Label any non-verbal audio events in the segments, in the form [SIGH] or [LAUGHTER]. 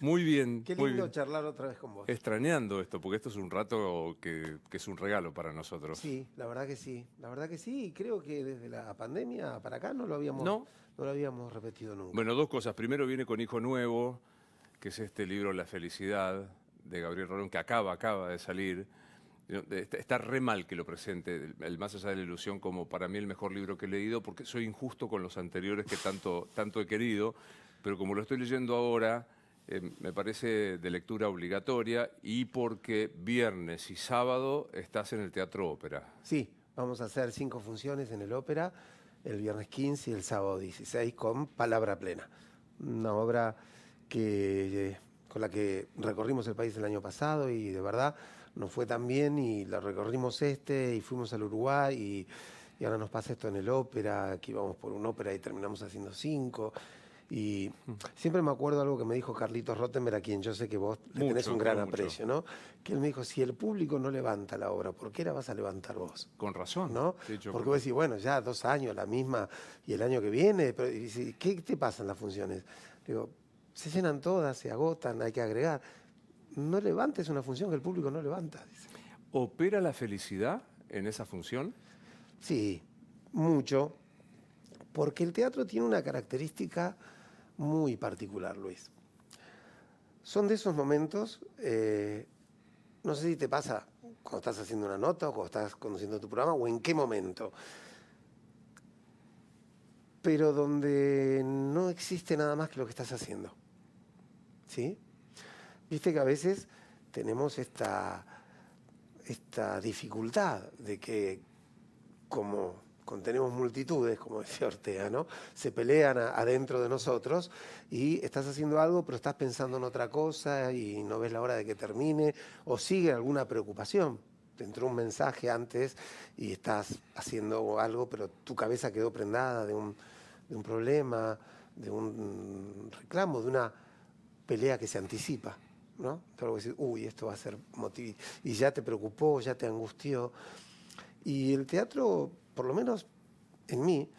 Muy bien. Qué lindo charlar otra vez con vos. Extrañando esto, porque esto es un rato que, es un regalo para nosotros. Sí, la verdad que sí. La verdad que sí. Y creo que desde la pandemia para acá no lo habíamos, no. no lo habíamos repetido nunca. Bueno, dos cosas. Primero viene con Hijo Nuevo, que es este libro La Felicidad de Gabriel Rolón, que acaba, acaba de salir. Está, re mal que lo presente, el Más allá de la ilusión, como para mí el mejor libro que he leído, porque soy injusto con los anteriores que tanto, tanto he querido, pero como lo estoy leyendo ahora, eh, me parece de lectura obligatoria y porque viernes y sábado estás en el Teatro Ópera. Sí, vamos a hacer cinco funciones en el Ópera, el viernes 15 y el sábado 16 con Palabra Plena, una obra que, eh, con la que recorrimos el país el año pasado y de verdad nos fue tan bien y la recorrimos este y fuimos al Uruguay y, ahora nos pasa esto en el Ópera, que íbamos por un Ópera y terminamos haciendo cinco. Y siempre me acuerdo algo que me dijo Carlitos Rottenberg, a quien yo sé que vos le tenés un gran aprecio, ¿no? Que él me dijo, si el público no levanta la obra, ¿por qué la vas a levantar vos? Con razón. ¿No? Porque vos decís, bueno, ya dos años, la misma, y el año que viene, pero ¿qué te pasan las funciones? Digo, se llenan todas, se agotan, hay que agregar. No levantes una función que el público no levanta. ¿Opera la felicidad en esa función? Sí, mucho. Porque el teatro tiene una característica muy particular, Luis. Son de esos momentos, eh, no sé si te pasa cuando estás haciendo una nota o cuando estás conduciendo tu programa o en qué momento, pero donde no existe nada más que lo que estás haciendo. ¿Sí? Viste que a veces tenemos esta, esta dificultad de que como contenemos multitudes, como decía Ortega, ¿no? Se pelean adentro de nosotros y estás haciendo algo, pero estás pensando en otra cosa y no ves la hora de que termine o sigue alguna preocupación. Te entró un mensaje antes y estás haciendo algo, pero tu cabeza quedó prendada de un, problema, de un reclamo, de una pelea que se anticipa. ¿no? Entonces, decir, uy, esto va a ser Y ya te preocupó, ya te angustió. Y el teatro por lo menos en mí,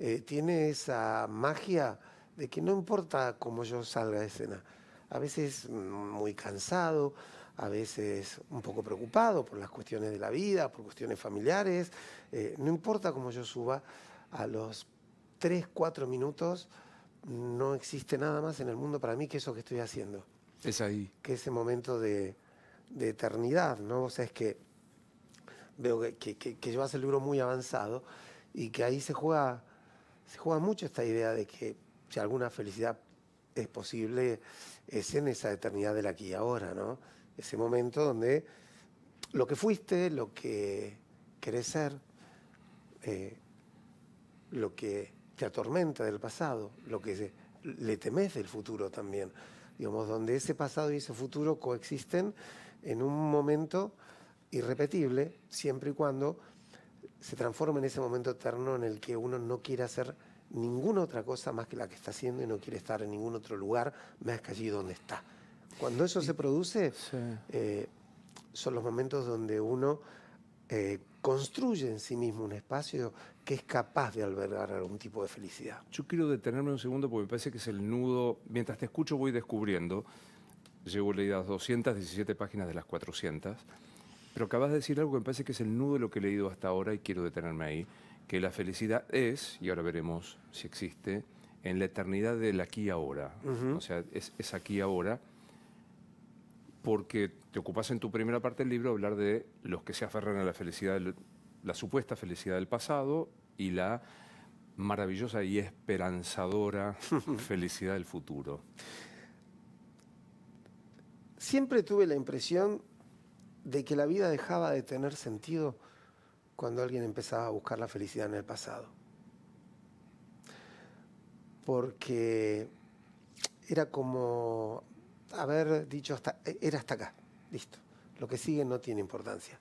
eh, tiene esa magia de que no importa cómo yo salga de escena. A veces muy cansado, a veces un poco preocupado por las cuestiones de la vida, por cuestiones familiares. Eh, no importa cómo yo suba, a los 3, 4 minutos no existe nada más en el mundo para mí que eso que estoy haciendo. Es ahí. Que ese momento de, de eternidad, ¿no? O sea, es que veo que, que, que, llevas el libro muy avanzado y que ahí se juega, se juega mucho esta idea de que si alguna felicidad es posible, es en esa eternidad del aquí y ahora, ¿no? Ese momento donde lo que fuiste, lo que querés ser, eh, lo que te atormenta del pasado, lo que le temes del futuro también. Digamos, donde ese pasado y ese futuro coexisten en un momento irrepetible, siempre y cuando se transforme en ese momento eterno en el que uno no quiere hacer ninguna otra cosa más que la que está haciendo y no quiere estar en ningún otro lugar más que allí donde está. Cuando eso se produce, eh, son los momentos donde uno eh, construye en sí mismo un espacio que es capaz de albergar algún tipo de felicidad. Yo quiero detenerme un segundo porque me parece que es el nudo, mientras te escucho voy descubriendo, llevo leídas 217 páginas de las 400, pero acabas de decir algo que me parece que es el nudo de lo que he leído hasta ahora y quiero detenerme ahí, que la felicidad es, y ahora veremos si existe, en la eternidad del aquí y ahora. O sea, es, aquí y ahora, porque te ocupas en tu primera parte del libro hablar de los que se aferran a la felicidad, la supuesta felicidad del pasado y la maravillosa y esperanzadora [LAUGHS] felicidad del futuro. Siempre tuve la impresión de que la vida dejaba de tener sentido cuando alguien empezaba a buscar la felicidad en el pasado. Porque era como haber dicho hasta, e, era hasta acá, listo. Lo que sigue no tiene importancia.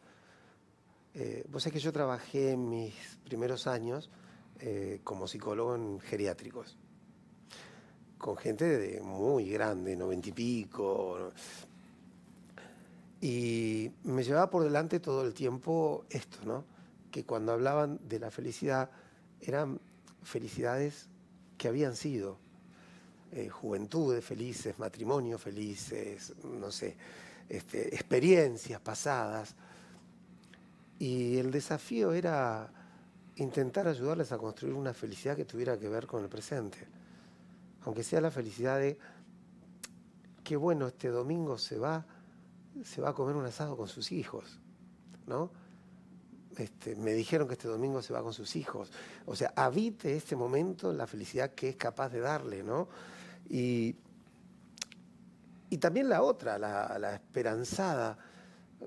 Eh, vos sabés que yo trabajé en mis primeros años eh, como psicólogo en geriátricos, con gente de muy grande, noventa y pico, y me llevaba por delante todo el tiempo esto, ¿no? Que cuando hablaban de la felicidad eran felicidades que habían sido. Eh, juventudes felices, matrimonios felices, no sé, este, experiencias pasadas. Y el desafío era intentar ayudarles a construir una felicidad que tuviera que ver con el presente. Aunque sea la felicidad de, qué bueno, este domingo se va se va a comer un asado con sus hijos, ¿no? Este, me dijeron que este domingo se va con sus hijos. O sea, habite este momento la felicidad que es capaz de darle, ¿no? Y, también la otra, la, esperanzada.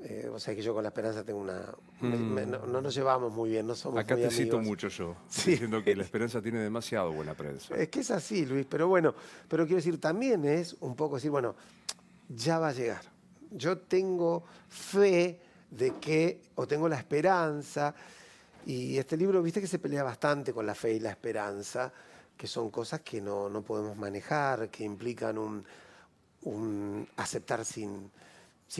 Eh, o sea que yo con la esperanza tengo una... Mm. no, nos llevamos muy bien, no somos Acá te cito mucho yo, [LAUGHS] sí. diciendo que la esperanza tiene demasiado buena prensa. Es que es así, Luis, pero bueno, pero quiero decir, también es un poco decir, bueno, ya va a llegar yo tengo fe de que, o tengo la esperanza, y este libro, viste que se pelea bastante con la fe y la esperanza, que son cosas que no, podemos manejar, que implican un, aceptar sin,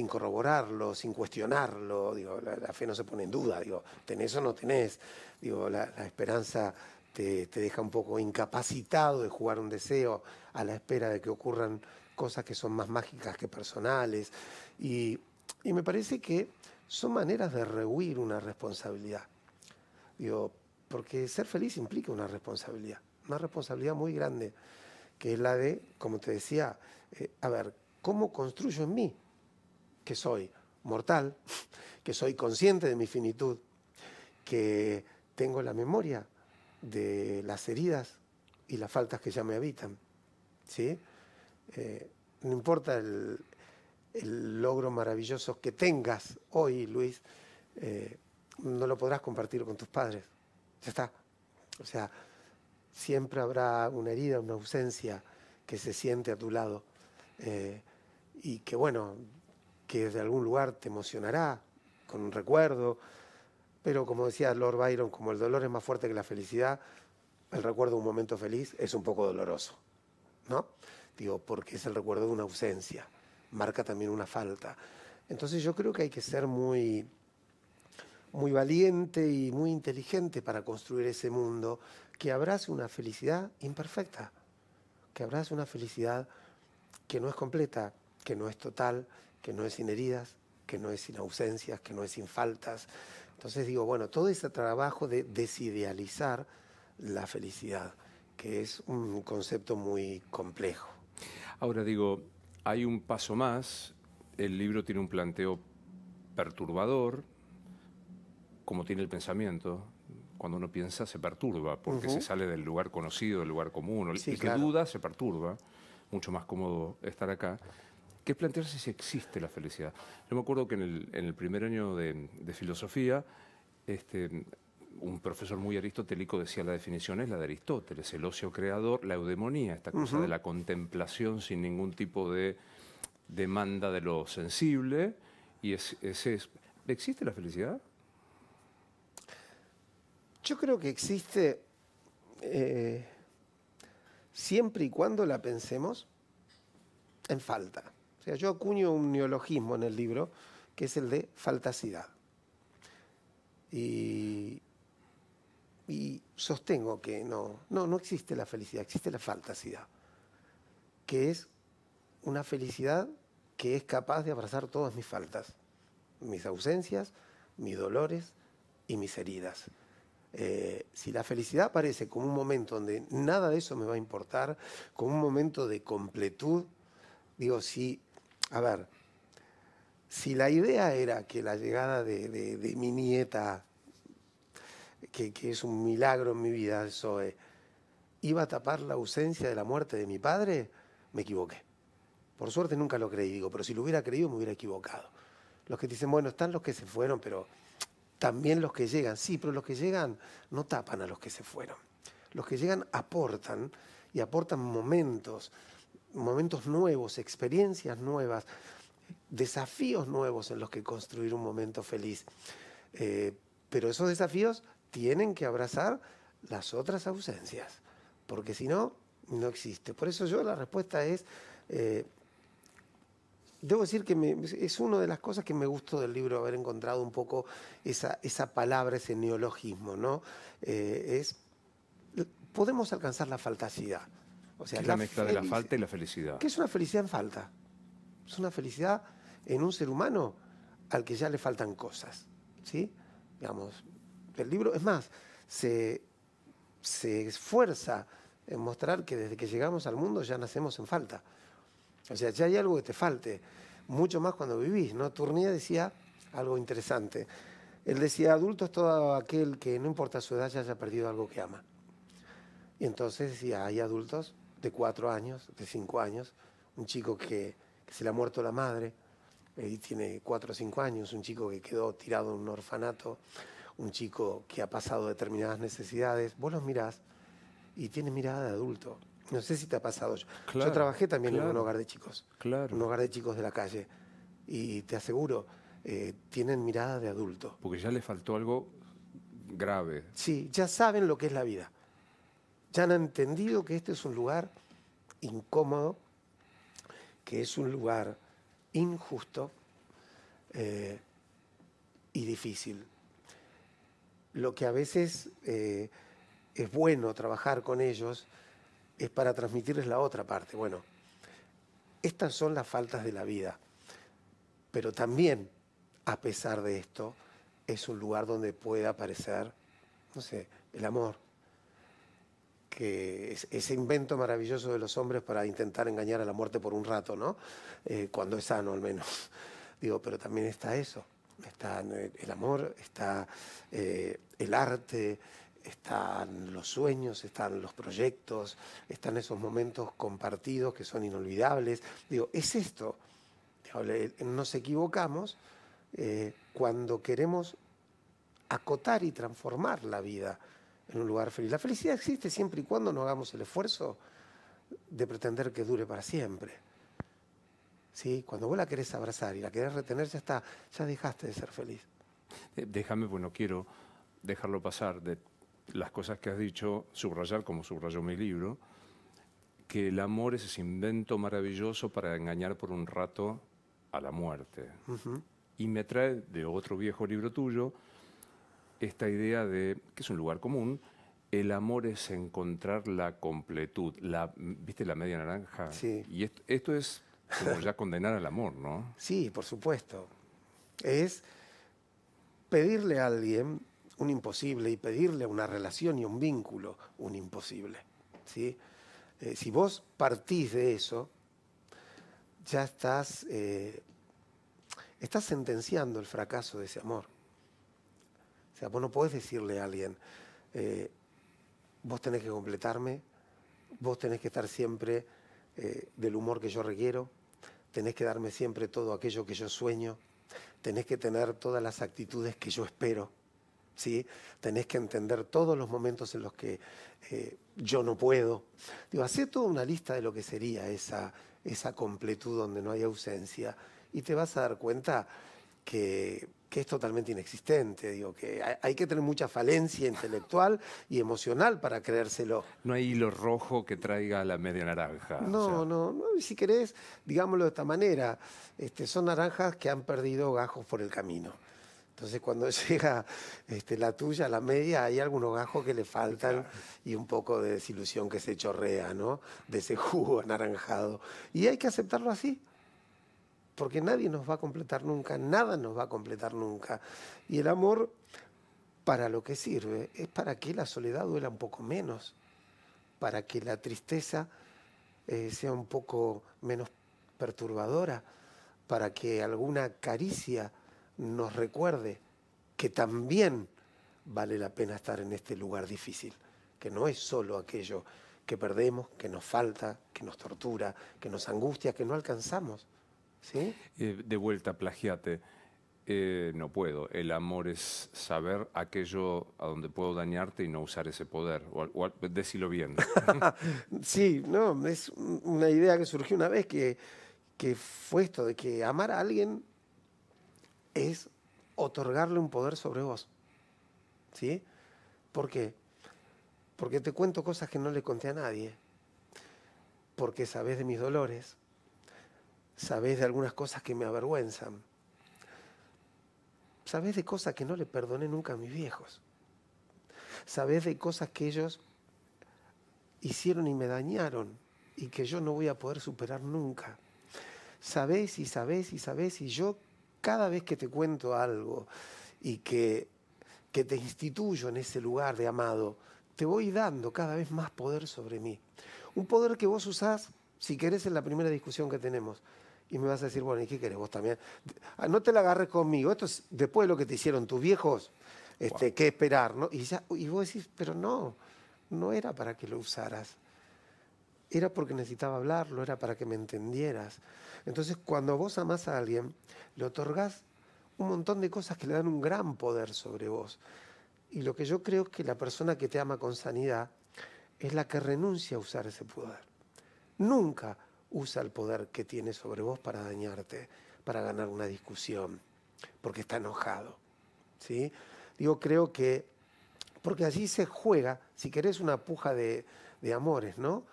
corroborarlo, sin cuestionarlo. la, fe no se pone en duda, digo, tenés o no tenés. Digo, la, esperanza te, deja un poco incapacitado de jugar un deseo a la espera de que ocurran cosas que son más mágicas que personales. Y, me parece que son maneras de rehuir una responsabilidad. Digo, porque ser feliz implica una responsabilidad, una responsabilidad muy grande, que es la de, como te decía, eh, a ver, ¿cómo construyo en mí que soy mortal, que soy consciente de mi finitud, que tengo la memoria de las heridas y las faltas que ya me habitan? ¿sí? Eh, no importa el, el logro maravilloso que tengas hoy, Luis, eh, no lo podrás compartir con tus padres. Ya está. O sea, siempre habrá una herida, una ausencia que se siente a tu lado eh, y que, bueno, que desde algún lugar te emocionará con un recuerdo, pero como decía Lord Byron, como el dolor es más fuerte que la felicidad, el recuerdo de un momento feliz es un poco doloroso, ¿no? Digo, porque es el recuerdo de una ausencia marca también una falta. Entonces yo creo que hay que ser muy, muy valiente y muy inteligente para construir ese mundo que abrace una felicidad imperfecta, que abrace una felicidad que no es completa, que no es total, que no es sin heridas, que no es sin ausencias, que no es sin faltas. Entonces digo, bueno, todo ese trabajo de desidealizar la felicidad, que es un concepto muy complejo. Ahora digo, hay un paso más. El libro tiene un planteo perturbador, como tiene el pensamiento. Cuando uno piensa, se perturba, porque se sale del lugar conocido, del lugar común. Y el que duda, se perturba. Mucho más cómodo estar acá. Que plantearse si existe la felicidad. Yo me acuerdo que en el, primer año de, de filosofía, este, un profesor muy aristotélico decía la definición es la de Aristóteles, el ocio creador, la eudemonía, esta cosa de la contemplación sin ningún tipo de demanda de lo sensible. Y ¿Existe la felicidad? Yo creo que existe eh, siempre y cuando la pensemos en falta. O sea, yo acuño un neologismo en el libro que es el de faltacidad. Y, y sostengo que no, no, no existe la felicidad, existe la faltacidad, que es una felicidad que es capaz de abrazar todas mis faltas, mis ausencias, mis dolores y mis heridas. Eh, si la felicidad aparece como un momento donde nada de eso me va a importar, como un momento de completud, digo, sí a ver, si la idea era que la llegada de mi nieta que, es un milagro en mi vida, eso es iba a tapar la ausencia de la muerte de mi padre, me equivoqué. Por suerte nunca lo creí, digo, pero si lo hubiera creído me hubiera equivocado. Los que dicen, bueno, están los que se fueron, pero también los que llegan. Sí, pero los que llegan no tapan a los que se fueron. Los que llegan aportan y aportan momentos, momentos nuevos, experiencias nuevas, desafíos nuevos en los que construir un momento feliz. Eh, pero esos desafíos tienen que abrazar las otras ausencias, porque si no, no existe. Por eso yo la respuesta es, eh, debo decir que es una de las cosas que me gustó del libro, haber encontrado un poco esa, palabra, ese neologismo, ¿no? Eh, es, podemos alcanzar la faltacidad. O sea, es la, mezcla de la falta y la felicidad. ¿Qué es una felicidad en falta? Es una felicidad en un ser humano al que ya le faltan cosas, ¿sí? Digamos, el libro. Es más, se, esfuerza en mostrar que desde que llegamos al mundo ya nacemos en falta. O sea, ya hay algo que te falte, mucho más cuando vivís, ¿no? Tournier decía algo interesante. Él decía, adulto es todo aquel que no importa su edad ya haya perdido algo que ama. Y entonces decía, hay adultos de cuatro años, de cinco años, un chico que, se le ha muerto la madre, eh, y tiene cuatro o cinco años, un chico que quedó tirado en un orfanato, un chico que ha pasado determinadas necesidades, vos los mirás y tiene mirada de adulto. No sé si te ha pasado. Yo, yo trabajé también en un hogar de chicos, claro. un hogar de chicos de la calle, y te aseguro, eh, tienen mirada de adulto. Porque ya les faltó algo grave. Sí, ya saben lo que es la vida. Ya han entendido que este es un lugar incómodo, que es un lugar injusto eh, y difícil lo que a veces eh, es bueno trabajar con ellos es para transmitirles la otra parte. Bueno, estas son las faltas de la vida, pero también, a pesar de esto, es un lugar donde puede aparecer, no sé, el amor, que es ese invento maravilloso de los hombres para intentar engañar a la muerte por un rato, ¿no? Eh, cuando es sano al menos. [LAUGHS] Digo, pero también está eso está eh, el amor, está eh, el arte, están los sueños, están los proyectos, están esos momentos compartidos que son inolvidables. Digo, es esto. Nos equivocamos eh, cuando queremos acotar y transformar la vida en un lugar feliz. La felicidad existe siempre y cuando no hagamos el esfuerzo de pretender que dure para siempre. ¿sí? Cuando vos la querés abrazar y la querés retener, ya está, ya dejaste de ser feliz. Déjame, bueno, pues quiero dejarlo pasar de las cosas que has dicho, subrayar como subrayó mi libro, que el amor es ese invento maravilloso para engañar por un rato a la muerte. Y me trae de otro viejo libro tuyo esta idea de, que es un lugar común, el amor es encontrar la completud, la, ¿viste la media naranja? Sí. Y esto es como ya condenar al amor, ¿no? Sí, por supuesto. Es pedirle a alguien un imposible y pedirle una relación y un vínculo un imposible. ¿sí? Eh, si vos partís de eso, ya estás, eh, estás sentenciando el fracaso de ese amor. O sea, vos no podés decirle a alguien, eh, vos tenés que completarme, vos tenés que estar siempre eh, del humor que yo requiero, tenés que darme siempre todo aquello que yo sueño, tenés que tener todas las actitudes que yo espero, ¿sí? tenés que entender todos los momentos en los que eh, yo no puedo. Digo, hacé toda una lista de lo que sería esa, esa completud donde no hay ausencia y te vas a dar cuenta que que es totalmente inexistente. Digo que hay que tener mucha falencia intelectual y emocional para creérselo. No hay hilo rojo que traiga la media naranja. No, no, si querés, digámoslo de esta manera, este, son naranjas que han perdido gajos por el camino. Entonces cuando [LAUGHS] llega este, la tuya, la media, hay algunos gajos que le faltan y un poco de desilusión que se chorrea, ¿no? De ese jugo anaranjado. Y hay que aceptarlo así porque nadie nos va a completar nunca, nada nos va a completar nunca. Y el amor, para lo que sirve, es para que la soledad duela un poco menos, para que la tristeza eh, sea un poco menos perturbadora, para que alguna caricia nos recuerde que también vale la pena estar en este lugar difícil, que no es solo aquello que perdemos, que nos falta, que nos tortura, que nos angustia, que no alcanzamos. Eh, de vuelta, plagiate. Eh, no puedo. El amor es saber aquello a donde puedo dañarte y no usar ese poder. O, bien. [LAUGHS] sí, no, es una idea que surgió una vez que, que fue esto de que amar a alguien es otorgarle un poder sobre vos. ¿Sí? ¿Por qué? Porque te cuento cosas que no le conté a nadie. Porque sabes de mis dolores. Sabés de algunas cosas que me avergüenzan. Sabés de cosas que no le perdoné nunca a mis viejos. Sabés de cosas que ellos hicieron y me dañaron y que yo no voy a poder superar nunca. Sabés y sabés y sabés y yo cada vez que te cuento algo y que, que te instituyo en ese lugar de amado, te voy dando cada vez más poder sobre mí. Un poder que vos usás, si querés, en la primera discusión que tenemos. Y me vas a decir, bueno, ¿y qué querés vos también? Ah, no te la agarres conmigo. Esto es después de lo que te hicieron tus viejos, este, ¿qué esperar? ¿no? Y, y vos decís, pero no, no era para que lo usaras. Era porque necesitaba hablarlo, era para que me entendieras. Entonces, cuando vos amás a alguien, le otorgás un montón de cosas que le dan un gran poder sobre vos. Y lo que yo creo es que la persona que te ama con sanidad es la que renuncia a usar ese poder. Nunca usa el poder que tiene sobre vos para dañarte, para ganar una discusión, porque está enojado. ¿sí? Digo, creo que, porque allí se juega, si querés, una puja de, amores, ¿no?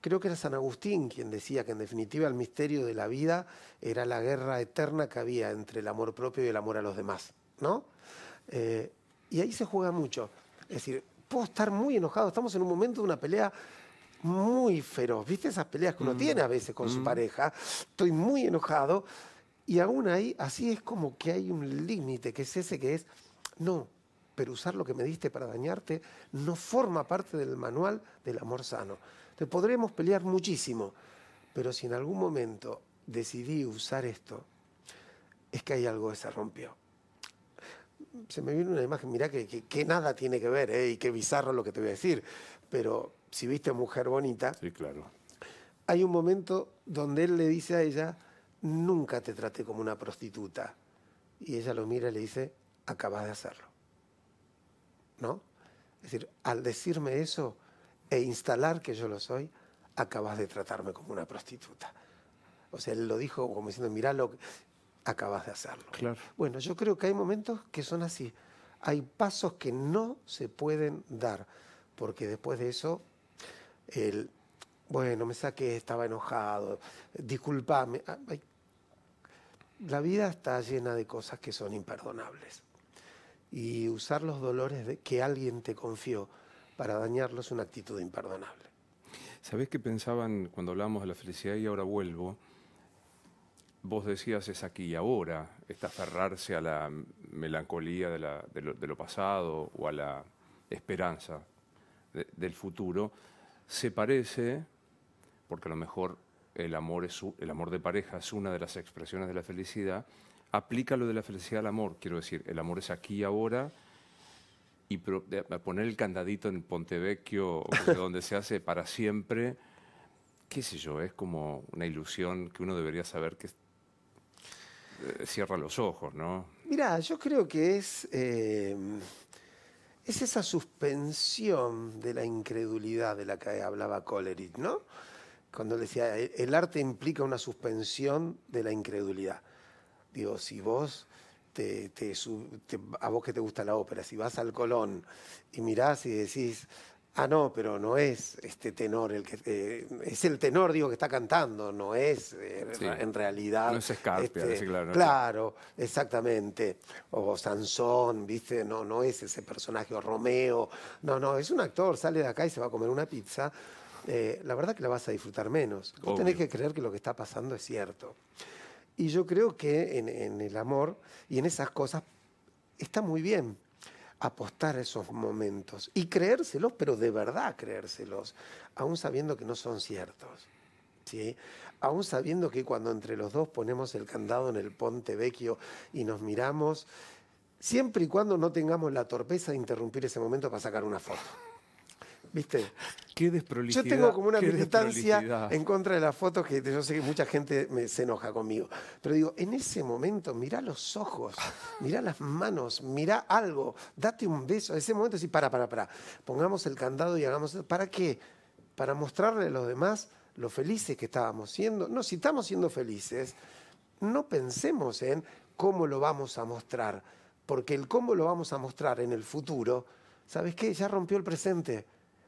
Creo que era San Agustín quien decía que en definitiva el misterio de la vida era la guerra eterna que había entre el amor propio y el amor a los demás, ¿no? Eh, y ahí se juega mucho. Es decir, puedo estar muy enojado, estamos en un momento de una pelea muy feroz. ¿Viste esas peleas que uno mm. tiene a veces con su mm. pareja? Estoy muy enojado. Y aún ahí, así es como que hay un límite, que es ese que es, no, pero usar lo que me diste para dañarte no forma parte del manual del amor sano. te podremos pelear muchísimo, pero si en algún momento decidí usar esto, es que hay algo que se rompió. Se me viene una imagen, mirá que, nada tiene que ver, eh, y qué bizarro lo que te voy a decir, pero si viste Mujer Bonita, claro. hay un momento donde él le dice a ella, nunca te traté como una prostituta. Y ella lo mira y le dice, acabas de hacerlo. ¿No? Es decir, al decirme eso e instalar que yo lo soy, acabas de tratarme como una prostituta. O sea, él lo dijo como diciendo, mirá lo que acabas de hacerlo. Claro. Bueno, yo creo que hay momentos que son así. Hay pasos que no se pueden dar, porque después de eso el, bueno, me saqué, estaba enojado, disculpame. Ah, la vida está llena de cosas que son imperdonables. Y usar los dolores que alguien te confió para dañarlos es una actitud imperdonable. ¿Sabés qué pensaban cuando hablábamos de la felicidad y ahora vuelvo? Vos decías es aquí y ahora, es este aferrarse a la melancolía de, lo, pasado o a la esperanza del futuro se parece, porque a lo mejor el amor, es, el amor de pareja es una de las expresiones de la felicidad, aplica lo de la felicidad al amor. Quiero decir, el amor es aquí y ahora y poner el candadito en Pontevecchio [LAUGHS] donde se hace para siempre, qué sé yo, es como una ilusión que uno debería saber que eh, cierra los ojos, ¿no? Mira, yo creo que es... Eh, es esa suspensión de la incredulidad de la que hablaba Coleridge, ¿no? Cuando decía, el arte implica una suspensión de la incredulidad. Digo, si vos te, a vos que te gusta la ópera, si vas al Colón y mirás y decís, Ah, no, pero no es este tenor el que eh, es el tenor digo que está cantando, no es eh, en realidad. No es Scarpia, este, claro. Claro, exactamente. O Sansón, viste, no, no es ese personaje, o Romeo. No, no, es un actor, sale de acá y se va a comer una pizza. Eh, la verdad que la vas a disfrutar menos. Tú tenés que creer que lo que está pasando es cierto. Y yo creo que en el amor y en esas cosas está muy bien apostar esos momentos y creérselos, pero de verdad creérselos, aún sabiendo que no son ciertos. ¿sí? Aún sabiendo que cuando entre los dos ponemos el candado en el ponte vecchio y nos miramos, siempre y cuando no tengamos la torpeza de interrumpir ese momento para sacar una foto. ¿Viste? Qué Yo tengo como una militancia en contra de las fotos que yo sé que mucha gente se enoja conmigo. Pero digo, en ese momento, mirá los ojos, mirá las manos, mirá algo, date un beso. En ese momento sí, para, para, para. Pongamos el candado y hagamos. ¿Para qué? Para mostrarle a los demás lo felices que estábamos siendo. No, si estamos siendo felices, no pensemos en cómo lo vamos a mostrar. Porque el cómo lo vamos a mostrar en el futuro, ¿sabes qué? Ya rompió el presente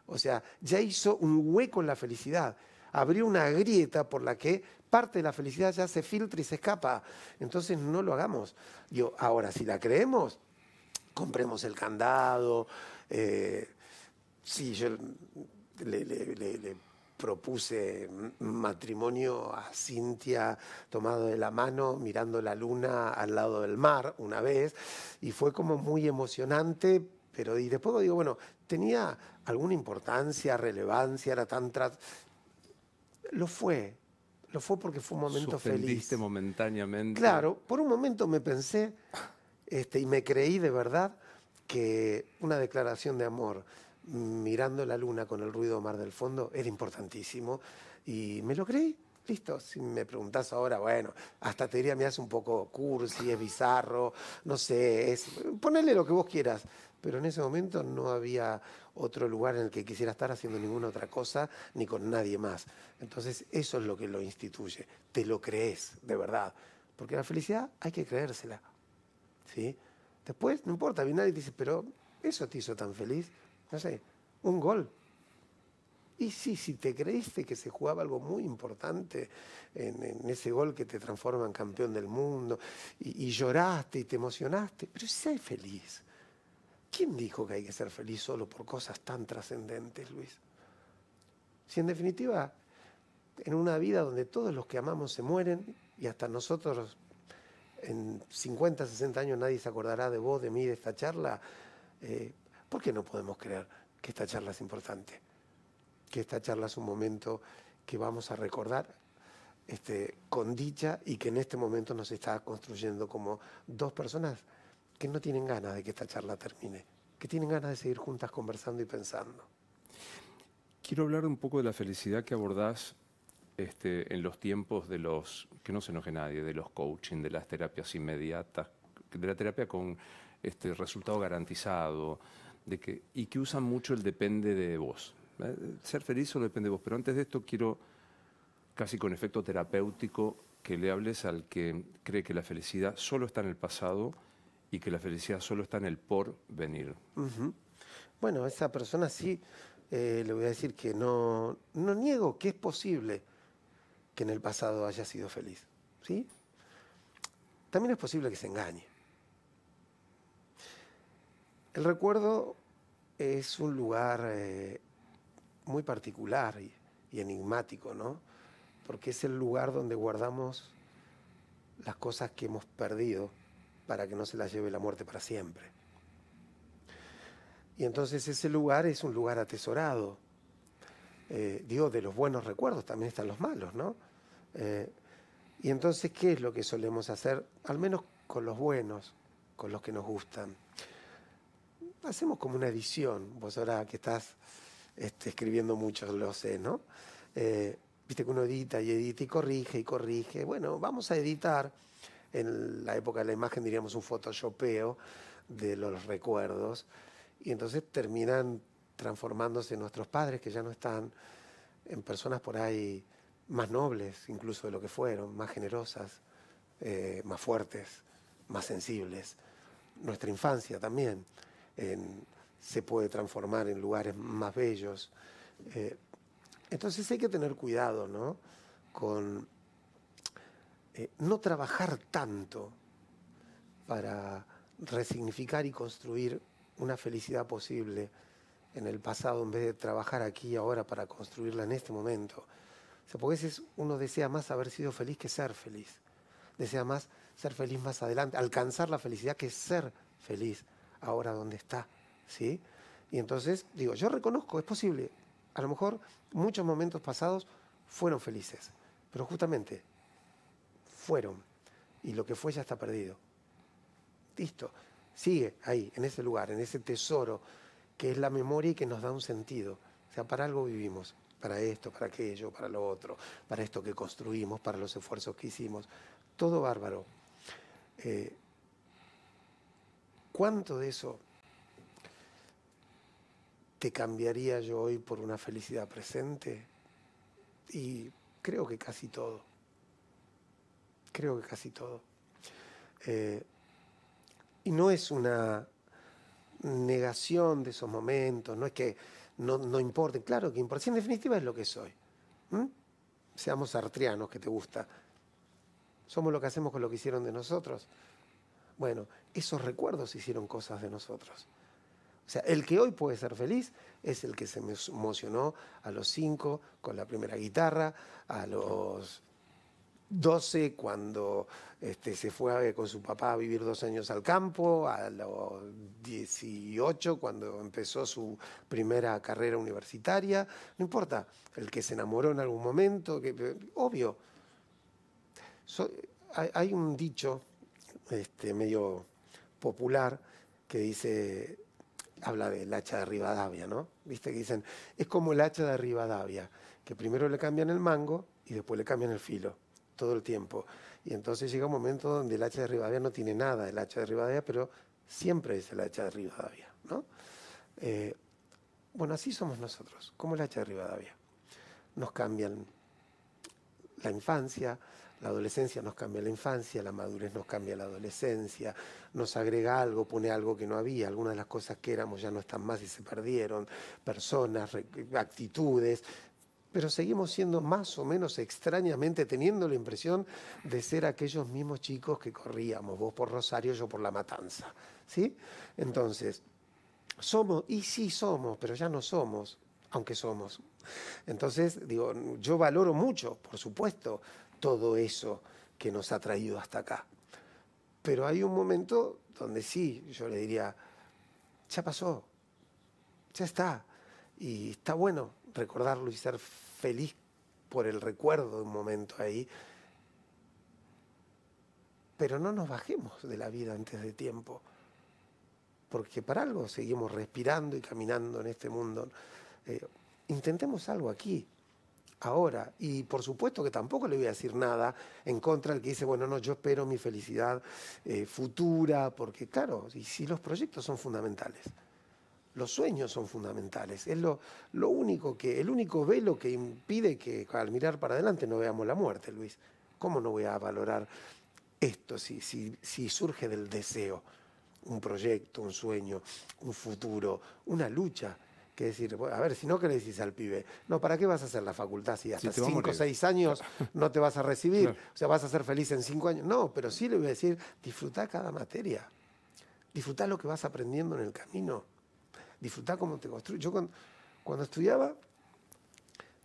o sea, ya hizo un hueco en la felicidad, abrió una grieta por la que parte de la felicidad ya se filtra y se escapa. Entonces no lo hagamos. Yo, ahora, si la creemos, compremos el candado. Eh, sí, yo le, le propuse matrimonio a Cintia tomado de la mano, mirando la luna al lado del mar una vez, y fue como muy emocionante pero y después digo, bueno, ¿tenía alguna importancia, relevancia? ¿Era tan... tras Lo fue, lo fue porque fue un momento feliz. momentáneamente. Claro, por un momento me pensé este, y me creí de verdad que una declaración de amor mirando la luna con el ruido mar del fondo era importantísimo y me lo creí. Listo, si me preguntás ahora, bueno, hasta te diría, me hace un poco cursi, es bizarro, no sé, es, ponele lo que vos quieras, pero en ese momento no había otro lugar en el que quisiera estar haciendo ninguna otra cosa ni con nadie más. Entonces eso es lo que lo instituye, te lo crees, de verdad, porque la felicidad hay que creérsela. ¿sí? Después, no importa, bien nadie dice, pero eso te hizo tan feliz, no sé, un gol, y sí, si te creíste que se jugaba algo muy importante en, ese gol que te transforma en campeón del mundo, y, y, lloraste y te emocionaste, pero sé feliz. ¿Quién dijo que hay que ser feliz solo por cosas tan trascendentes, Luis? Si en definitiva, en una vida donde todos los que amamos se mueren y hasta nosotros en 50, 60 años nadie se acordará de vos, de mí, de esta charla, eh, ¿por qué no podemos creer que esta charla es importante? Que esta charla es un momento que vamos a recordar este, con dicha y que en este momento nos está construyendo como dos personas que no tienen ganas de que esta charla termine, que tienen ganas de seguir juntas conversando y pensando. Quiero hablar un poco de la felicidad que abordás este, en los tiempos de los, que no se enoje nadie, de los coaching, de las terapias inmediatas, de la terapia con este, resultado garantizado, de que, y que usan mucho el depende de vos. Eh, ser feliz solo depende de vos, pero antes de esto quiero, casi con efecto terapéutico, que le hables al que cree que la felicidad solo está en el pasado y que la felicidad solo está en el porvenir. Bueno, esa persona sí eh, le voy a decir que no, no niego que es posible que en el pasado haya sido feliz. ¿sí? También es posible que se engañe. El recuerdo es un lugar eh, muy particular y, y, enigmático, ¿no? Porque es el lugar donde guardamos las cosas que hemos perdido para que no se la lleve la muerte para siempre. Y entonces ese lugar es un lugar atesorado. Eh, digo, de los buenos recuerdos también están los malos, ¿no? Eh, y entonces, ¿qué es lo que solemos hacer? Al menos con los buenos, con los que nos gustan. Hacemos como una edición. Vos ahora que estás este, escribiendo mucho, lo sé, ¿no? Eh, viste que uno edita y edita y corrige y corrige. Bueno, vamos a editar en la época de la imagen diríamos un photoshopeo de los recuerdos, y entonces terminan transformándose nuestros padres que ya no están en personas por ahí más nobles incluso de lo que fueron, más generosas, eh, más fuertes, más sensibles. Nuestra infancia también se puede transformar en lugares más bellos. Eh, entonces hay que tener cuidado, ¿no? Con eh, no trabajar tanto para resignificar y construir una felicidad posible en el pasado en vez de trabajar aquí y ahora para construirla en este momento. O porque a veces uno desea más haber sido feliz que ser feliz. Desea más ser feliz más adelante, alcanzar la felicidad que ser feliz ahora donde está. ¿sí? Y entonces, digo, yo reconozco, es posible. A lo mejor muchos momentos pasados fueron felices, pero justamente fueron. Y lo que fue ya está perdido. Listo. Sigue ahí, en ese lugar, en ese tesoro que es la memoria y que nos da un sentido. O sea, para algo vivimos, para esto, para aquello, para lo otro, para esto que construimos, para los esfuerzos que hicimos. Todo bárbaro. Eh, ¿Cuánto de eso te cambiaría yo hoy por una felicidad presente? Y creo que casi todo creo que casi todo. Eh, y no es una negación de esos momentos, no es que no, no claro que importa, si en definitiva es lo que soy. Seamos artrianos, que te gusta. Somos lo que hacemos con lo que hicieron de nosotros. Bueno, esos recuerdos hicieron cosas de nosotros. O sea, el que hoy puede ser feliz es el que se emocionó a los cinco con la primera guitarra, a los 12 cuando este, se fue con su papá a vivir dos años al campo, a los 18 cuando empezó su primera carrera universitaria, no importa, el que se enamoró en algún momento, que, eh, obvio. hay, un dicho este, medio popular que dice, habla del hacha de Rivadavia, ¿no? Viste que dicen, es como el hacha de Rivadavia, que primero le cambian el mango y después le cambian el filo todo el tiempo. Y entonces llega un momento donde el hacha de Rivadavia no tiene nada, el hacha de Rivadavia, pero siempre es el hacha de Rivadavia, ¿no? Eh, bueno, así somos nosotros, como el hacha de Rivadavia. Nos cambian la infancia, la adolescencia nos cambia la infancia, la madurez nos cambia la adolescencia, nos agrega algo, pone algo que no había, algunas de las cosas que éramos ya no están más y se perdieron, personas, actitudes, pero seguimos siendo más o menos extrañamente teniendo la impresión de ser aquellos mismos chicos que corríamos, vos por Rosario, yo por La Matanza. ¿Sí? Entonces, somos, y sí somos, pero ya no somos, aunque somos. Entonces, digo, yo valoro mucho, por supuesto, todo eso que nos ha traído hasta acá. Pero hay un momento donde sí, yo le diría, ya pasó, ya está, y está bueno recordarlo y ser feliz por el recuerdo de un momento ahí. Pero no nos bajemos de la vida antes de tiempo, porque para algo seguimos respirando y caminando en este mundo. Eh, intentemos algo aquí, ahora. Y por supuesto que tampoco le voy a decir nada en contra del que dice, bueno, no, yo espero mi felicidad eh, futura, porque claro, y si los proyectos son fundamentales los sueños son fundamentales. Es lo, único que, el único velo que impide que al mirar para adelante no veamos la muerte, Luis. ¿Cómo no voy a valorar esto si, surge del deseo? Un proyecto, un sueño, un futuro, una lucha. Que decir, a ver, si no, ¿qué le decís al pibe? No, ¿para qué vas a hacer la facultad si hasta 5 o 6 años [LAUGHS] no te vas a recibir? O sea, vas a ser feliz en cinco años. No, pero sí le voy a decir, disfruta cada materia. disfruta lo que vas aprendiendo en el camino disfrutar como te construyes. Yo cuando, estudiaba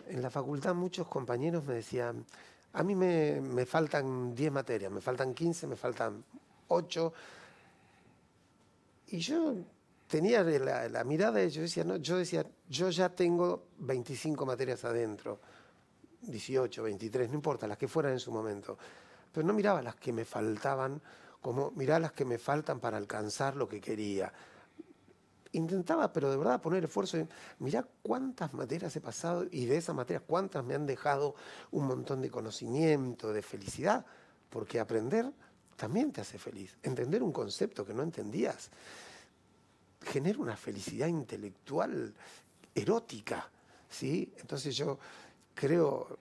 en la facultad muchos compañeros me decían, a mí me, faltan 10 materias, me faltan 15, me faltan 8. Y yo tenía la, mirada, yo decía, yo decía, yo ya tengo 25 materias adentro, 18, 23, no importa, las que fueran en su momento. Pero no miraba las que me faltaban, como miraba las que me faltan para alcanzar lo que quería intentaba, pero de verdad, poner esfuerzo en, mirá cuántas materias he pasado y de esas materias cuántas me han dejado un montón de conocimiento, de felicidad, porque aprender también te hace feliz. Entender un concepto que no entendías genera una felicidad intelectual erótica, ¿sí? Entonces yo creo,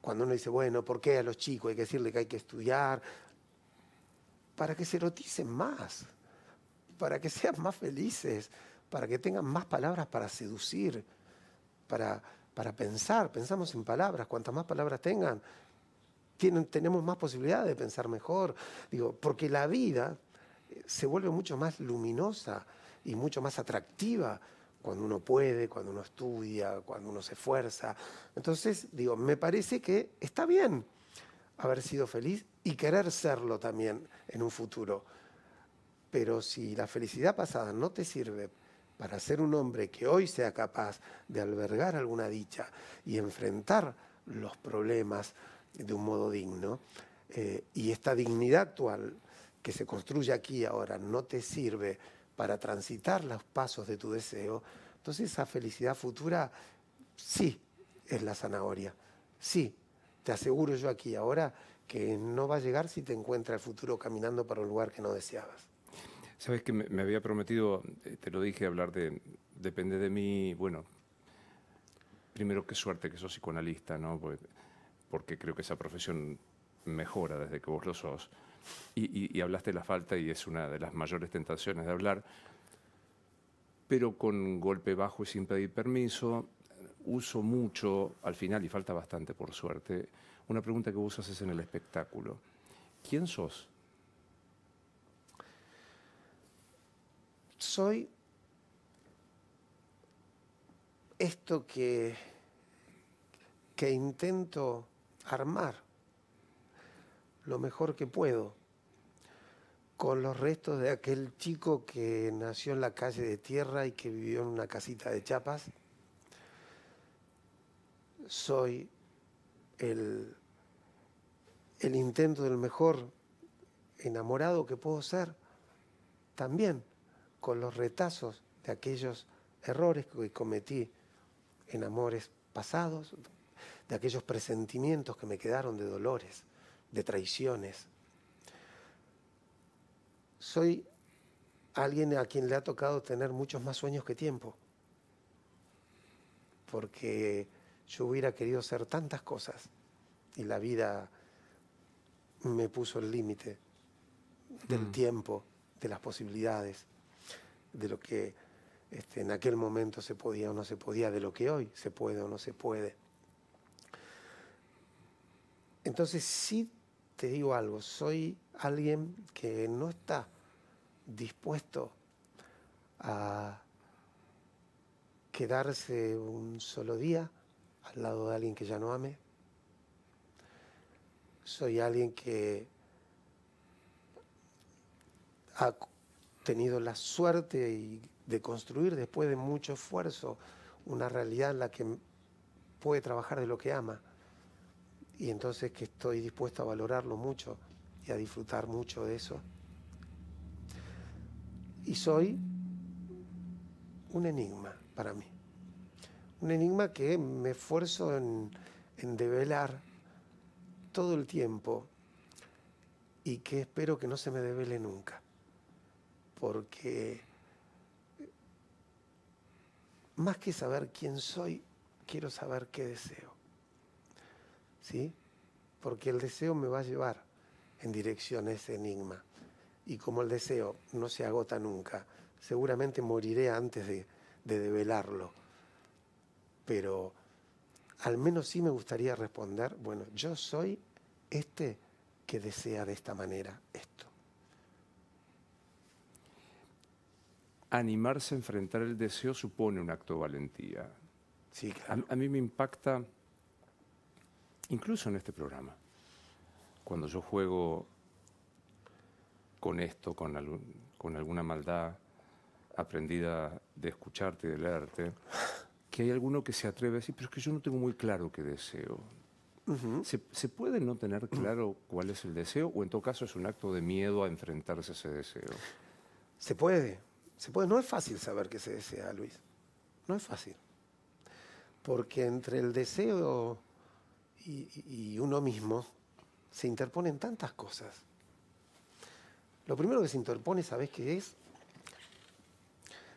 cuando uno dice, bueno, ¿por qué a los chicos hay que decirle que hay que estudiar? Para que se eroticen más para que sean más felices, para que tengan más palabras para seducir, para, para pensar. Pensamos en palabras, cuantas más palabras tengan, tienen, tenemos más posibilidades de pensar mejor. Digo, porque la vida eh, se vuelve mucho más luminosa y mucho más atractiva cuando uno puede, cuando uno estudia, cuando uno se esfuerza. Entonces, digo, me parece que está bien haber sido feliz y querer serlo también en un futuro. Pero si la felicidad pasada no te sirve para ser un hombre que hoy sea capaz de albergar alguna dicha y enfrentar los problemas de un modo digno, eh, y esta dignidad actual que se construye aquí ahora no te sirve para transitar los pasos de tu deseo, entonces esa felicidad futura sí es la zanahoria, sí, te aseguro yo aquí ahora que no va a llegar si te encuentra el futuro caminando para un lugar que no deseabas. Sabes que me, había prometido, eh, te lo dije, hablar de. Depende de mí. Bueno, primero, qué suerte que sos psicoanalista, ¿no? Porque, creo que esa profesión mejora desde que vos lo sos. Y, y, hablaste de la falta y es una de las mayores tentaciones de hablar. Pero con golpe bajo y sin pedir permiso, uso mucho, al final, y falta bastante por suerte, una pregunta que vos haces en el espectáculo. ¿Quién sos? soy esto que, que intento armar lo mejor que puedo con los restos de aquel chico que nació en la calle de tierra y que vivió en una casita de chapas. Soy el, el intento del mejor enamorado que puedo ser también con los retazos de aquellos errores que cometí en amores pasados, de aquellos presentimientos que me quedaron de dolores, de traiciones. Soy alguien a quien le ha tocado tener muchos más sueños que tiempo, porque yo hubiera querido hacer tantas cosas y la vida me puso el límite del mm. tiempo, de las posibilidades de lo que este, en aquel momento se podía o no se podía, de lo que hoy se puede o no se puede. Entonces sí te digo algo, soy alguien que no está dispuesto a quedarse un solo día al lado de alguien que ya no ame. Soy alguien que tenido la suerte de construir después de mucho esfuerzo una realidad en la que puede trabajar de lo que ama. Y entonces que estoy dispuesto a valorarlo mucho y a disfrutar mucho de eso. Y soy un enigma para mí. Un enigma que me esfuerzo en, en develar todo el tiempo y que espero que no se me devele nunca porque más que saber quién soy, quiero saber qué deseo. ¿Sí? Porque el deseo me va a llevar en dirección a ese enigma. Y como el deseo no se agota nunca, seguramente moriré antes de, de develarlo. Pero al menos sí me gustaría responder, bueno, yo soy este que desea de esta manera esto. animarse a enfrentar el deseo supone un acto de valentía. a, mí me impacta, incluso en este programa, cuando yo juego con esto, con, alguna maldad aprendida de escucharte y de leerte, que hay alguno que se atreve a decir, pero es que yo no tengo muy claro qué deseo. ¿Se, ¿Se, puede no tener claro cuál es el deseo o en todo caso es un acto de miedo a enfrentarse a ese deseo? Se puede, no es fácil saber qué se desea, Luis. No es fácil. Porque entre el deseo y, uno mismo se interponen tantas cosas. Lo primero que se interpone, ¿sabes qué es?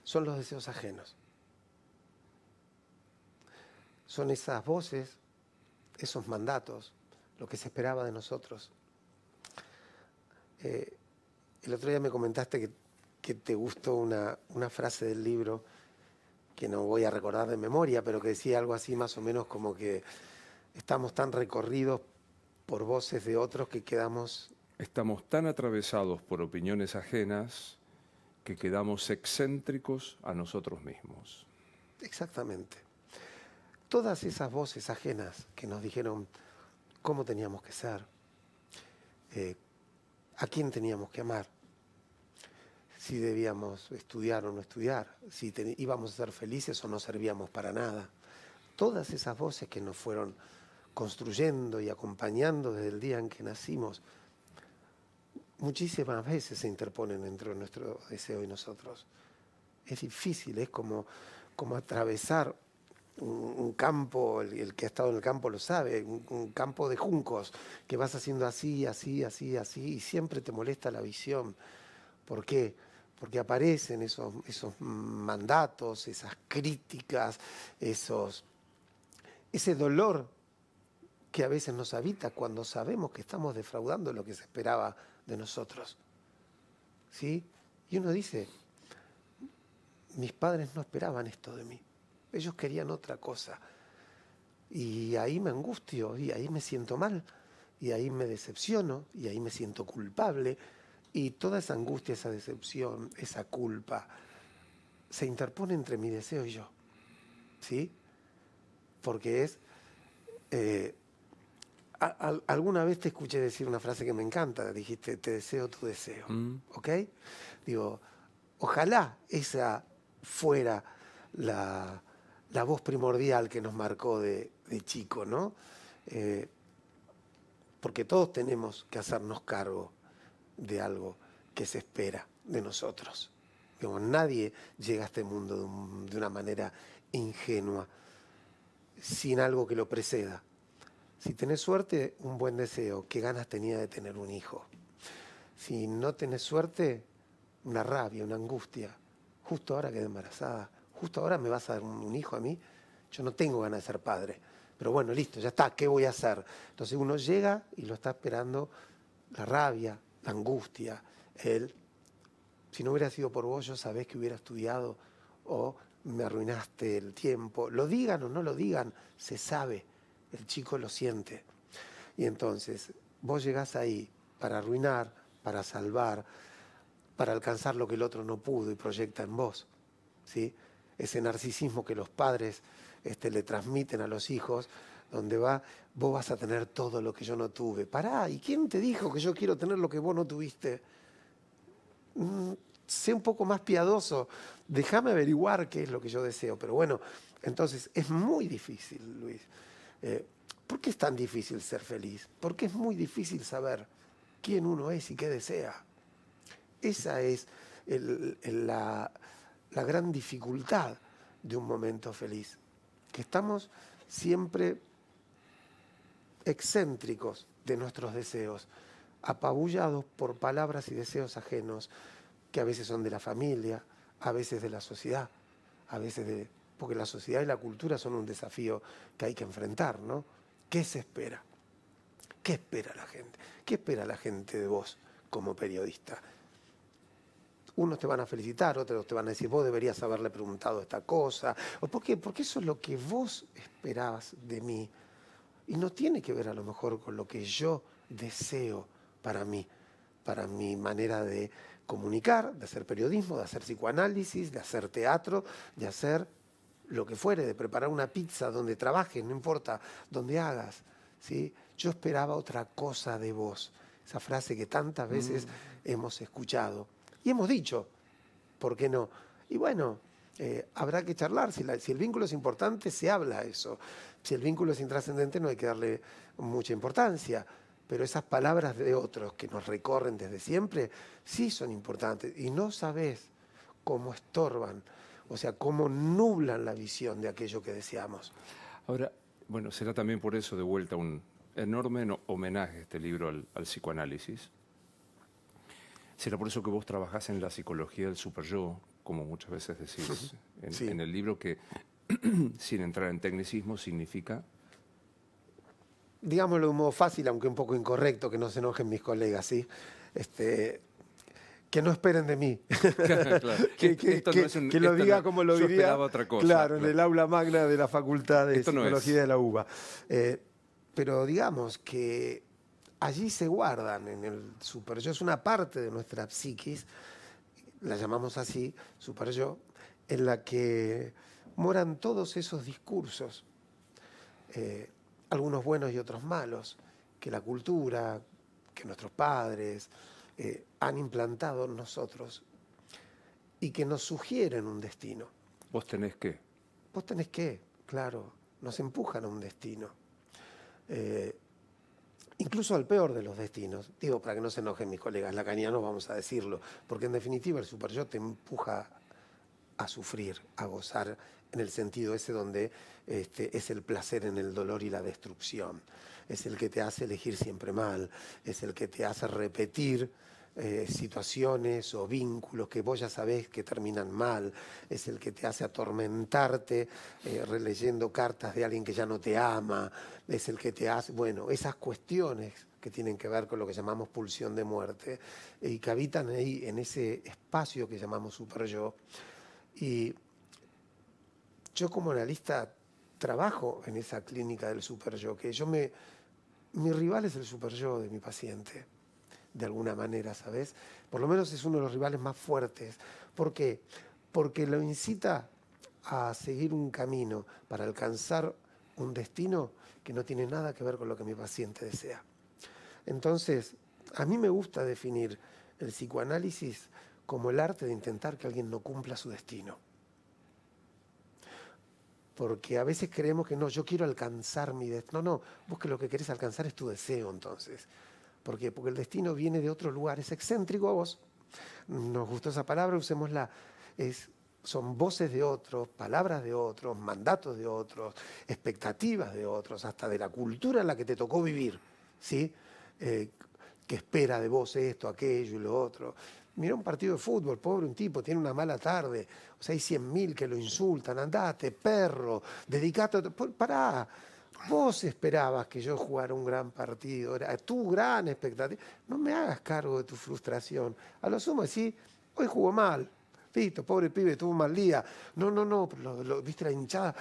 Son los deseos ajenos. Son esas voces, esos mandatos, lo que se esperaba de nosotros. Eh, el otro día me comentaste que que te gustó una, frase del libro que no voy a recordar de memoria, pero que decía algo así más o menos como que estamos tan recorridos por voces de otros que quedamos... Estamos tan atravesados por opiniones ajenas que quedamos excéntricos a nosotros mismos. Exactamente. Todas esas voces ajenas que nos dijeron cómo teníamos que ser, eh, a quién teníamos que amar, si debíamos estudiar o no estudiar, si íbamos a ser felices o no servíamos para nada. Todas esas voces que nos fueron construyendo y acompañando desde el día en que nacimos, muchísimas veces se interponen entre nuestro deseo y nosotros. Es difícil, es como, como atravesar un, campo, el, que ha estado en el campo lo sabe, un, campo de juncos que vas haciendo así, así, así, así, y siempre te molesta la visión. ¿Por qué? porque aparecen esos, mandatos, esas críticas, esos, ese dolor que a veces nos habita cuando sabemos que estamos defraudando lo que se esperaba de nosotros. ¿Sí? Y uno dice, mis padres no esperaban esto de mí, ellos querían otra cosa. Y ahí me angustio, y ahí me siento mal, y ahí me decepciono, y ahí me siento culpable y toda esa angustia, esa decepción, esa culpa, se interpone entre mi deseo y yo. ¿Sí? Porque es... Eh, alguna vez te escuché decir una frase que me encanta, dijiste, te deseo tu deseo. Mm. ¿Ok? Digo, ojalá esa fuera la, voz primordial que nos marcó de, chico, ¿no? Eh, porque todos tenemos que hacernos cargo de algo que se espera de nosotros. Como nadie llega a este mundo de, una manera ingenua, sin algo que lo preceda. Si tenés suerte, un buen deseo, qué ganas tenía de tener un hijo. Si no tenés suerte, una rabia, una angustia. Justo ahora quedé embarazada, justo ahora me vas a dar un hijo a mí. Yo no tengo ganas de ser padre. Pero bueno, listo, ya está, ¿qué voy a hacer? Entonces uno llega y lo está esperando la rabia, la angustia, él, si no hubiera sido por vos, yo sabés que hubiera estudiado o me arruinaste el tiempo. Lo digan o no lo digan, se sabe, el chico lo siente. Y entonces, vos llegás ahí para arruinar, para salvar, para alcanzar lo que el otro no pudo y proyecta en vos. ¿sí? Ese narcisismo que los padres este, le transmiten a los hijos donde va, vos vas a tener todo lo que yo no tuve. Pará, ¿y quién te dijo que yo quiero tener lo que vos no tuviste? Mm, sé un poco más piadoso, déjame averiguar qué es lo que yo deseo. Pero bueno, entonces es muy difícil, Luis. Eh, ¿Por qué es tan difícil ser feliz? Porque es muy difícil saber quién uno es y qué desea. Esa es la gran dificultad de un momento feliz, que estamos siempre excéntricos de nuestros deseos, apabullados por palabras y deseos ajenos, que a veces son de la familia, a veces de la sociedad, a veces de... porque la sociedad y la cultura son un desafío que hay que enfrentar, ¿no? ¿Qué se espera? ¿Qué espera la gente? ¿Qué espera la gente de vos como periodista? unos te van a felicitar, otros te van a decir, vos deberías haberle preguntado esta cosa. ¿O por qué? Porque eso es lo que vos esperabas de mí. Y no tiene que ver a lo mejor con lo que yo deseo para mí, para mi manera de comunicar, de hacer periodismo, de hacer psicoanálisis, de hacer teatro, de hacer lo que fuere, de preparar una pizza donde trabajes, no importa, donde hagas. ¿sí? Yo esperaba otra cosa de vos. Esa frase que tantas veces mm. hemos escuchado y hemos dicho, ¿por qué no? Y bueno, eh, habrá que charlar. Si, el vínculo es importante, se habla eso. Si el vínculo es intrascendente, no hay que darle mucha importancia. Pero esas palabras de otros que nos recorren desde siempre, sí son importantes. Y no sabes cómo estorban, o sea, cómo nublan la visión de aquello que deseamos. Ahora, bueno, será también por eso de vuelta un enorme homenaje este libro al, al psicoanálisis. ¿Será por eso que vos trabajás en la psicología del superyo, como muchas veces decís en, el libro, que [CLEARS THROAT] sin entrar en tecnicismo significa... Digámoslo de un modo fácil, aunque un poco incorrecto, que no se enojen mis colegas, ¿sí? Este, que no esperen de mí. que, lo diga como lo diría. Otra cosa, claro, en el aula magna de la Facultad de esto de la UBA. Eh, pero digamos que allí se guardan en el super yo, es una parte de nuestra psiquis la llamamos así, Super Yo, en la que moran todos esos discursos, eh, algunos buenos y otros malos, que la cultura, que nuestros padres eh, han implantado en nosotros y que nos sugieren un destino. ¿Vos tenés qué? Vos tenés qué, claro, nos empujan a un destino. Eh, incluso al peor de los destinos. Digo, para que no se enojen mis colegas la no vamos a decirlo, porque en definitiva el superyo te empuja a sufrir, a gozar, en el sentido ese donde este, es el placer en el dolor y la destrucción. Es el que te hace elegir siempre mal, es el que te hace repetir eh, situaciones o vínculos que vos ya sabés que terminan mal, es el que te hace atormentarte eh, releyendo cartas de alguien que ya no te ama, es el que te hace, bueno, esas cuestiones que tienen que ver con lo que llamamos pulsión de muerte eh, y que habitan ahí en ese espacio que llamamos super yo. Y yo como analista trabajo en esa clínica del super yo, que yo me, mi rival es el super yo de mi paciente de alguna manera, ¿sabes? Por lo menos es uno de los rivales más fuertes. ¿Por qué? Porque lo incita a seguir un camino para alcanzar un destino que no tiene nada que ver con lo que mi paciente desea. Entonces, a mí me gusta definir el psicoanálisis como el arte de intentar que alguien no cumpla su destino. Porque a veces creemos que no, yo quiero alcanzar mi destino. No, no, vos que lo que querés alcanzar es tu deseo entonces. ¿Por qué? Porque el destino viene de otro lugar, es excéntrico a vos. Nos gustó esa palabra, usémosla. Es, son voces de otros, palabras de otros, mandatos de otros, expectativas de otros, hasta de la cultura en la que te tocó vivir, ¿sí? Eh, que espera de vos esto, aquello y lo otro. Mira un partido de fútbol, pobre un tipo, tiene una mala tarde. O sea, hay 100.000 que lo insultan, andate, perro, dedicate a... Pará, Vos esperabas que yo jugara un gran partido, era tu gran expectativa. No me hagas cargo de tu frustración. A lo sumo sí, hoy jugó mal. Listo, pobre pibe, tuvo un mal día. No, no, no, viste la hinchada.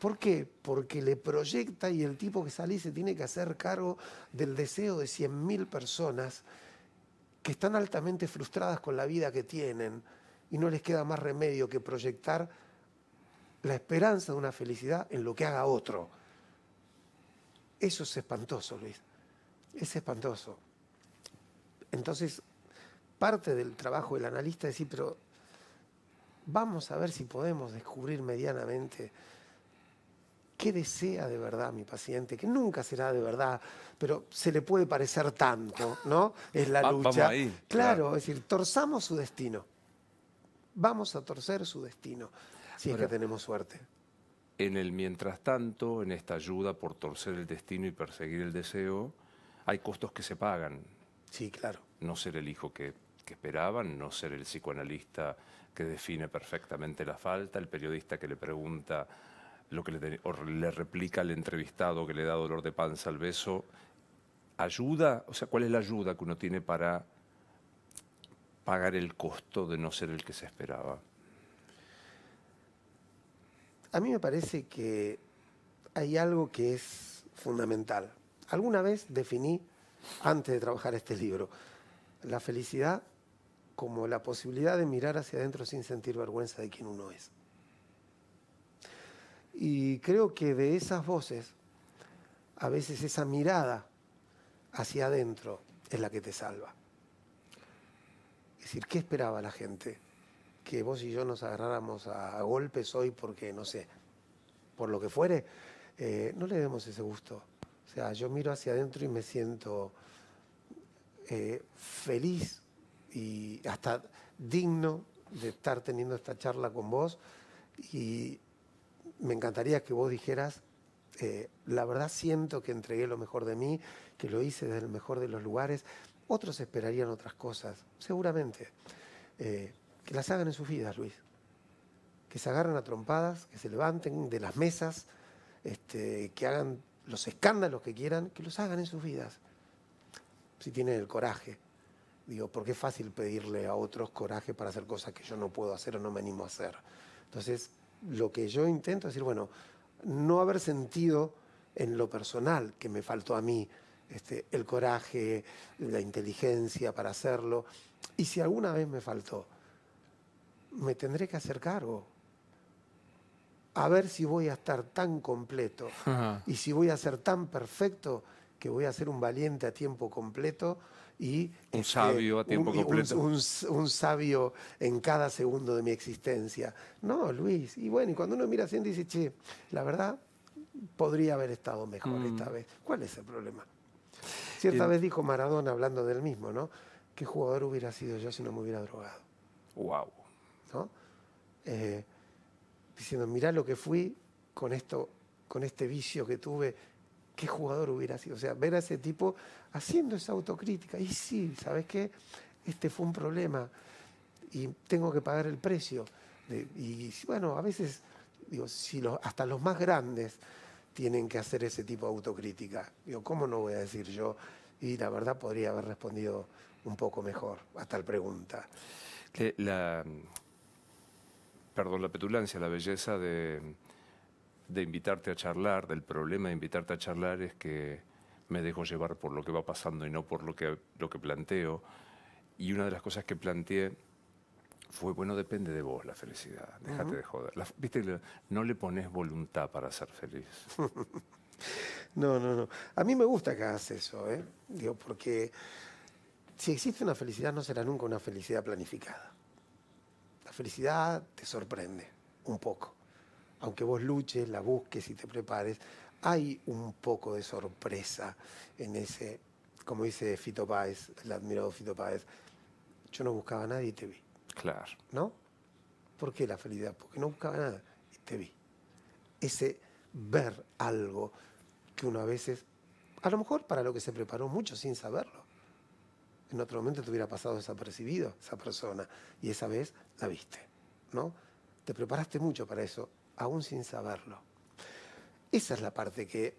¿Por qué? Porque le proyecta y el tipo que salí se tiene que hacer cargo del deseo de 100.000 personas que están altamente frustradas con la vida que tienen y no les queda más remedio que proyectar la esperanza de una felicidad en lo que haga otro. Eso es espantoso, Luis. Es espantoso. Entonces, parte del trabajo del analista es decir, pero vamos a ver si podemos descubrir medianamente qué desea de verdad mi paciente, que nunca será de verdad, pero se le puede parecer tanto, ¿no? Es la lucha. claro, es decir, torzamos su destino. Vamos a torcer su destino, si es que tenemos suerte. En el mientras tanto, en esta ayuda por torcer el destino y perseguir el deseo, hay costos que se pagan. Sí, claro. No ser el hijo que, esperaban, no ser el psicoanalista que define perfectamente la falta, el periodista que le pregunta lo que le, o le replica al entrevistado que le da dolor de panza al beso. ¿Ayuda? O sea, ¿cuál es la ayuda que uno tiene para pagar el costo de no ser el que se esperaba? a mí me parece que hay algo que es fundamental. Alguna vez definí, antes de trabajar este libro, la felicidad como la posibilidad de mirar hacia adentro sin sentir vergüenza de quien uno es. Y creo que de esas voces, a veces esa mirada hacia adentro es la que te salva. Es decir, ¿qué esperaba la gente? que vos y yo nos agarráramos a, golpes hoy porque, no sé, por lo que fuere, eh, no le demos ese gusto. O sea, yo miro hacia adentro y me siento eh, feliz y hasta digno de estar teniendo esta charla con vos y me encantaría que vos dijeras, eh, la verdad siento que entregué lo mejor de mí, que lo hice desde el mejor de los lugares, otros esperarían otras cosas, seguramente que las hagan en sus vidas, Luis. Que se agarren a trompadas, que se levanten de las mesas, este, que hagan los escándalos que quieran, que los hagan en sus vidas. Si tienen el coraje. Digo, porque es fácil pedirle a otros coraje para hacer cosas que yo no puedo hacer o no me animo a hacer. Entonces, lo que yo intento es decir, bueno, no haber sentido en lo personal que me faltó a mí este, el coraje, la inteligencia para hacerlo. Y si alguna vez me faltó, me tendré que hacer cargo. A ver si voy a estar tan completo y si voy a ser tan perfecto que voy a ser un valiente a tiempo completo y un este, sabio a tiempo completo. Un, sabio en cada segundo de mi existencia. No, Luis. Y bueno, y cuando uno mira así dice, che, la verdad, podría haber estado mejor esta mm. vez. ¿Cuál es el problema? Cierta vez dijo Maradona, hablando del mismo, ¿no? ¿Qué jugador hubiera sido yo si no me hubiera drogado? ¡Wow! Eh, diciendo, mirá lo que fui con esto, con este vicio que tuve, qué jugador hubiera sido. O sea, ver a ese tipo haciendo esa autocrítica. Y sí, ¿sabes qué? Este fue un problema y tengo que pagar el precio. y bueno, a veces, digo, si los, hasta los más grandes tienen que hacer ese tipo de autocrítica. Digo, ¿cómo no voy a decir yo? Y la verdad podría haber respondido un poco mejor a tal pregunta. La, perdón, la petulancia, la belleza de, invitarte a charlar, del problema de invitarte a charlar es que me dejo llevar por lo que va pasando y no por lo que, lo que planteo. Y una de las cosas que planteé fue, bueno, depende de vos la felicidad, déjate de joder. Viste, no le pones voluntad para ser feliz. [LAUGHS] no, no, no. A mí me gusta que hagas eso, ¿eh? Digo, porque si existe una felicidad no será nunca una felicidad planificada felicidad te sorprende un poco. Aunque vos luches, la busques y te prepares, hay un poco de sorpresa en ese, como dice Fito Páez, el admirado Fito Páez, yo no buscaba a nadie y te vi. Claro. ¿No? ¿Por qué la felicidad? Porque no buscaba nada y te vi. Ese ver algo que uno a veces, a lo mejor para lo que se preparó mucho sin saberlo, en otro momento te hubiera pasado desapercibido esa persona y esa vez la viste, ¿no? Te preparaste mucho para eso, aún sin saberlo. Esa es la parte que,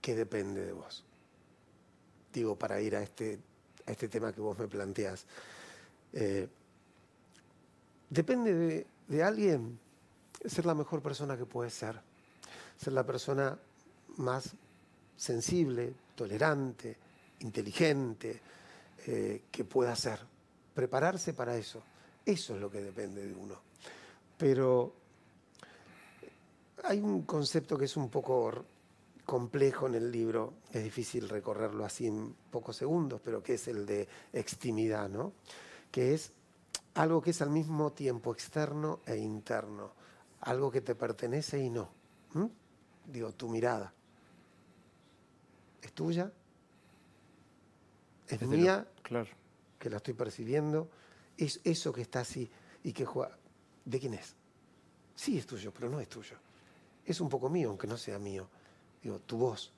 que depende de vos. Digo, para ir a este, a este tema que vos me planteás. Eh, depende de, de alguien ser la mejor persona que puede ser, ser la persona más sensible, tolerante, inteligente, eh, que pueda hacer. Prepararse para eso. Eso es lo que depende de uno. Pero hay un concepto que es un poco complejo en el libro, es difícil recorrerlo así en pocos segundos, pero que es el de extimidad, ¿no? Que es algo que es al mismo tiempo externo e interno, algo que te pertenece y no. Digo, tu mirada. ¿Es tuya? es mía, claro. que la estoy percibiendo, es eso que está así y que juega, ¿de quién es? Sí es tuyo, pero no es tuyo. Es un poco mío, aunque no sea mío. Digo, tu voz,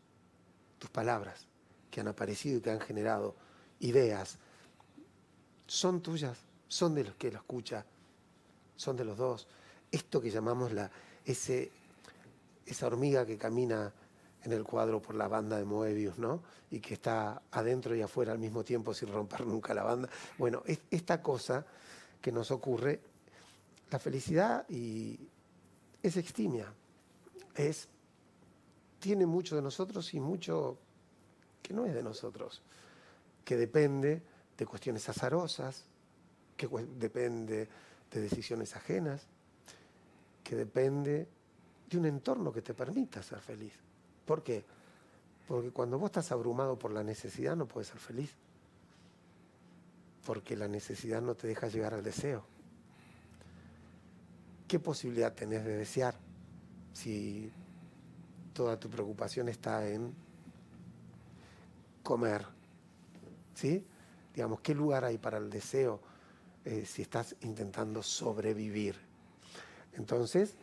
tus palabras que han aparecido y que han generado ideas, son tuyas, son de los que la escucha, son de los dos. Esto que llamamos la, ese, esa hormiga que camina en el cuadro por la banda de Moebius, ¿no? Y que está adentro y afuera al mismo tiempo sin romper [LAUGHS] nunca la banda. Bueno, es esta cosa que nos ocurre, la felicidad y es extimia, es, tiene mucho de nosotros y mucho que no es de nosotros, que depende de cuestiones azarosas, que depende de decisiones ajenas, que depende de un entorno que te permita ser feliz. ¿Por qué? Porque cuando vos estás abrumado por la necesidad no puedes ser feliz. Porque la necesidad no te deja llegar al deseo. ¿Qué posibilidad tenés de desear si toda tu preocupación está en comer? ¿Sí? Digamos, ¿qué lugar hay para el deseo eh, si estás intentando sobrevivir? Entonces,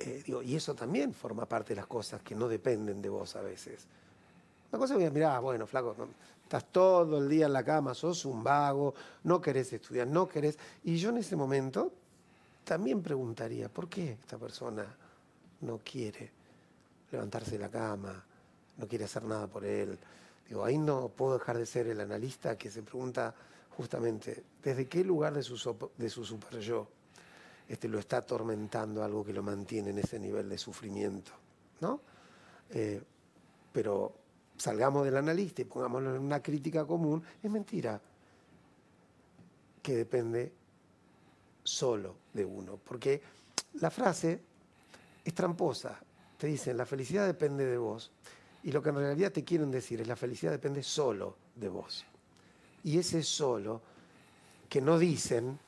eh, y eso también forma parte de las cosas que no dependen de vos a veces. Una cosa es, mirar, bueno, flaco, estás todo el día en la cama, sos un vago, no querés estudiar, no querés. Y yo en ese momento también preguntaría, ¿por qué esta persona no quiere levantarse de la cama, no quiere hacer nada por él? Digo, ahí no puedo dejar de ser el analista que se pregunta justamente, ¿desde qué lugar de su, de su super yo? Este, lo está atormentando algo que lo mantiene en ese nivel de sufrimiento. Eh, pero salgamos del analista y pongámoslo en una crítica común, es mentira que depende solo de uno, porque la frase es tramposa. Te dicen, la felicidad depende de vos, y lo que en realidad te quieren decir es, la felicidad depende solo de vos. Y ese solo que no dicen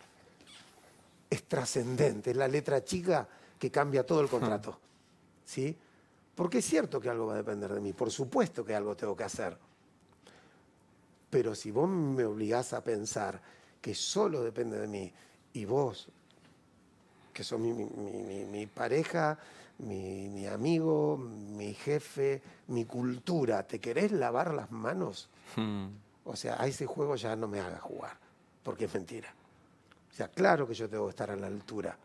es trascendente, es la letra chica que cambia todo el contrato. ¿Sí? Porque es cierto que algo va a depender de mí, por supuesto que algo tengo que hacer. Pero si vos me obligás a pensar que solo depende de mí y vos, que son mi, pareja, mi, amigo, mi jefe, mi cultura, ¿te querés lavar las manos? Hmm. O sea, a ese juego ya no me haga jugar, porque es mentira. O sea, claro que yo tengo que estar a la altura,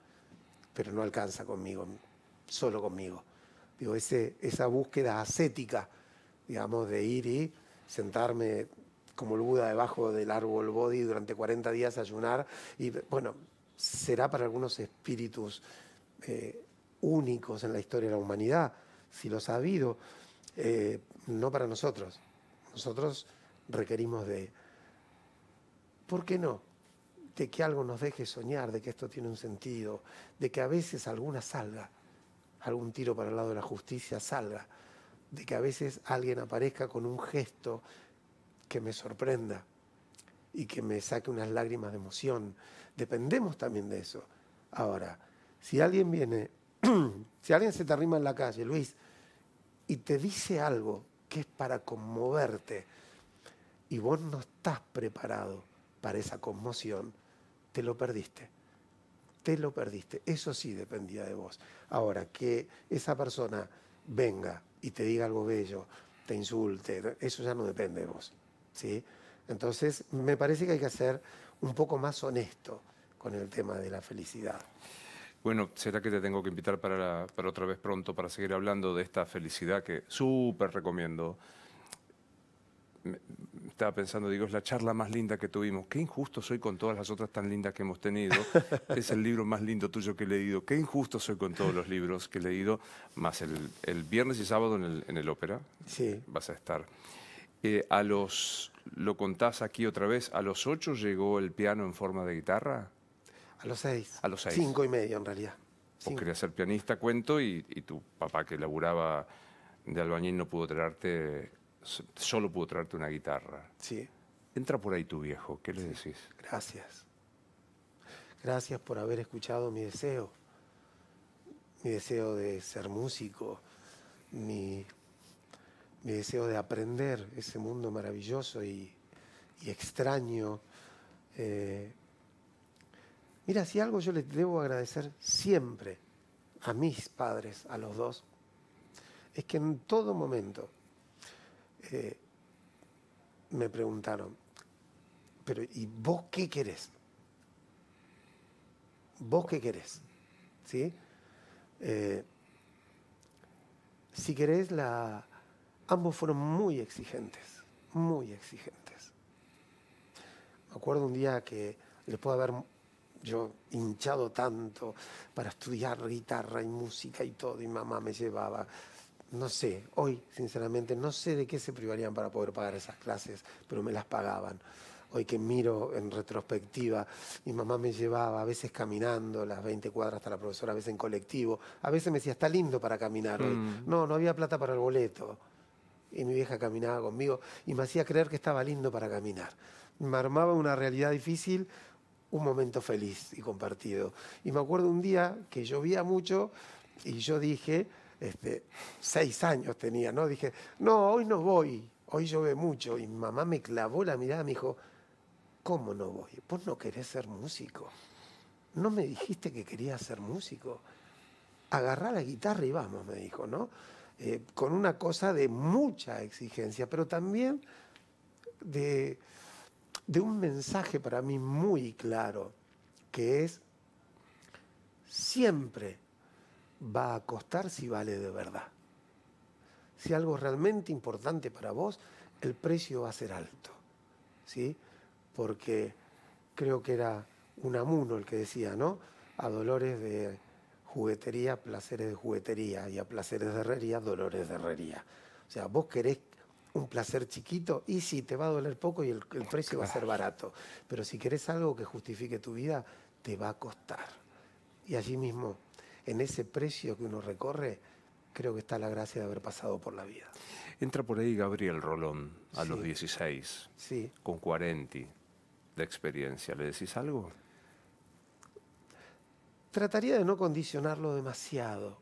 pero no alcanza conmigo, solo conmigo. Digo, esa búsqueda ascética, digamos, de ir y sentarme como el Buda debajo del árbol Bodhi durante 40 días a ayunar. Y bueno, será para algunos espíritus eh, únicos en la historia de la humanidad, si los ha habido, eh, no para nosotros. Nosotros requerimos de... ¿Por qué no? de que algo nos deje soñar, de que esto tiene un sentido, de que a veces alguna salga, algún tiro para el lado de la justicia salga, de que a veces alguien aparezca con un gesto que me sorprenda y que me saque unas lágrimas de emoción. Dependemos también de eso. Ahora, si alguien viene, [CLEARS THROAT] si alguien se te arrima en la calle, Luis, y te dice algo que es para conmoverte, y vos no estás preparado para esa conmoción, te lo perdiste. Te lo perdiste. Eso sí dependía de vos. Ahora, que esa persona venga y te diga algo bello, te insulte, eso ya no depende de vos. ¿sí? Entonces, me parece que hay que ser un poco más honesto con el tema de la felicidad. Bueno, será que te tengo que invitar para, otra vez pronto para seguir hablando de esta felicidad que súper recomiendo estaba pensando, digo, es la charla más linda que tuvimos. Qué injusto soy con todas las otras tan lindas que hemos tenido. [LAUGHS] es el libro más lindo tuyo que he leído. Qué injusto soy con todos los libros que he leído, más el, viernes y sábado en el, ópera. Sí. Vas a estar. Eh, a los, lo contás aquí otra vez, a los ocho llegó el piano en forma de guitarra. A los seis. A los seis. Cinco y medio en realidad. Vos querías ser pianista, cuento, y, y tu papá que laburaba de albañil no pudo traerte solo puedo traerte una guitarra. Sí. Entra por ahí tu viejo, ¿qué le decís? Gracias. Gracias por haber escuchado mi deseo. Mi deseo de ser músico, mi, deseo de aprender ese mundo maravilloso y, extraño. Eh, mira, si algo yo le debo agradecer siempre a mis padres, a los dos, es que en todo momento eh, me preguntaron, pero ¿y vos qué querés? ¿Vos qué querés? ¿Sí? Eh, si querés, la... ambos fueron muy exigentes, muy exigentes. Me acuerdo un día que después de haber yo hinchado tanto para estudiar guitarra y música y todo, y mamá me llevaba no sé, hoy sinceramente no sé de qué se privarían para poder pagar esas clases, pero me las pagaban. Hoy que miro en retrospectiva, mi mamá me llevaba a veces caminando las 20 cuadras hasta la profesora, a veces en colectivo, a veces me decía, está lindo para caminar hoy. Mm. No, no había plata para el boleto. Y mi vieja caminaba conmigo y me hacía creer que estaba lindo para caminar. Me armaba una realidad difícil, un momento feliz y compartido. Y me acuerdo un día que llovía mucho y yo dije, este, seis años tenía, ¿no? Dije, no, hoy no voy, hoy llueve mucho. Y mamá me clavó la mirada, y me dijo, ¿cómo no voy? Vos no querés ser músico. No me dijiste que querías ser músico. Agarrá la guitarra y vamos, me dijo, ¿no? Eh, con una cosa de mucha exigencia, pero también de un mensaje para mí muy claro, que es siempre va a costar si vale de verdad. Si algo es realmente importante para vos, el precio va a ser alto. ¿sí? Porque creo que era un amuno el que decía, ¿no? A dolores de juguetería, placeres de juguetería, y a placeres de herrería, dolores de herrería. O sea, vos querés un placer chiquito y sí, te va a doler poco y el, precio va a ser barato. Pero si querés algo que justifique tu vida, te va a costar. Y allí mismo en ese precio que uno recorre, creo que está la gracia de haber pasado por la vida. Entra por ahí Gabriel Rolón a los 16, sí. con 40 de experiencia. ¿Le decís algo? Trataría de no condicionarlo demasiado.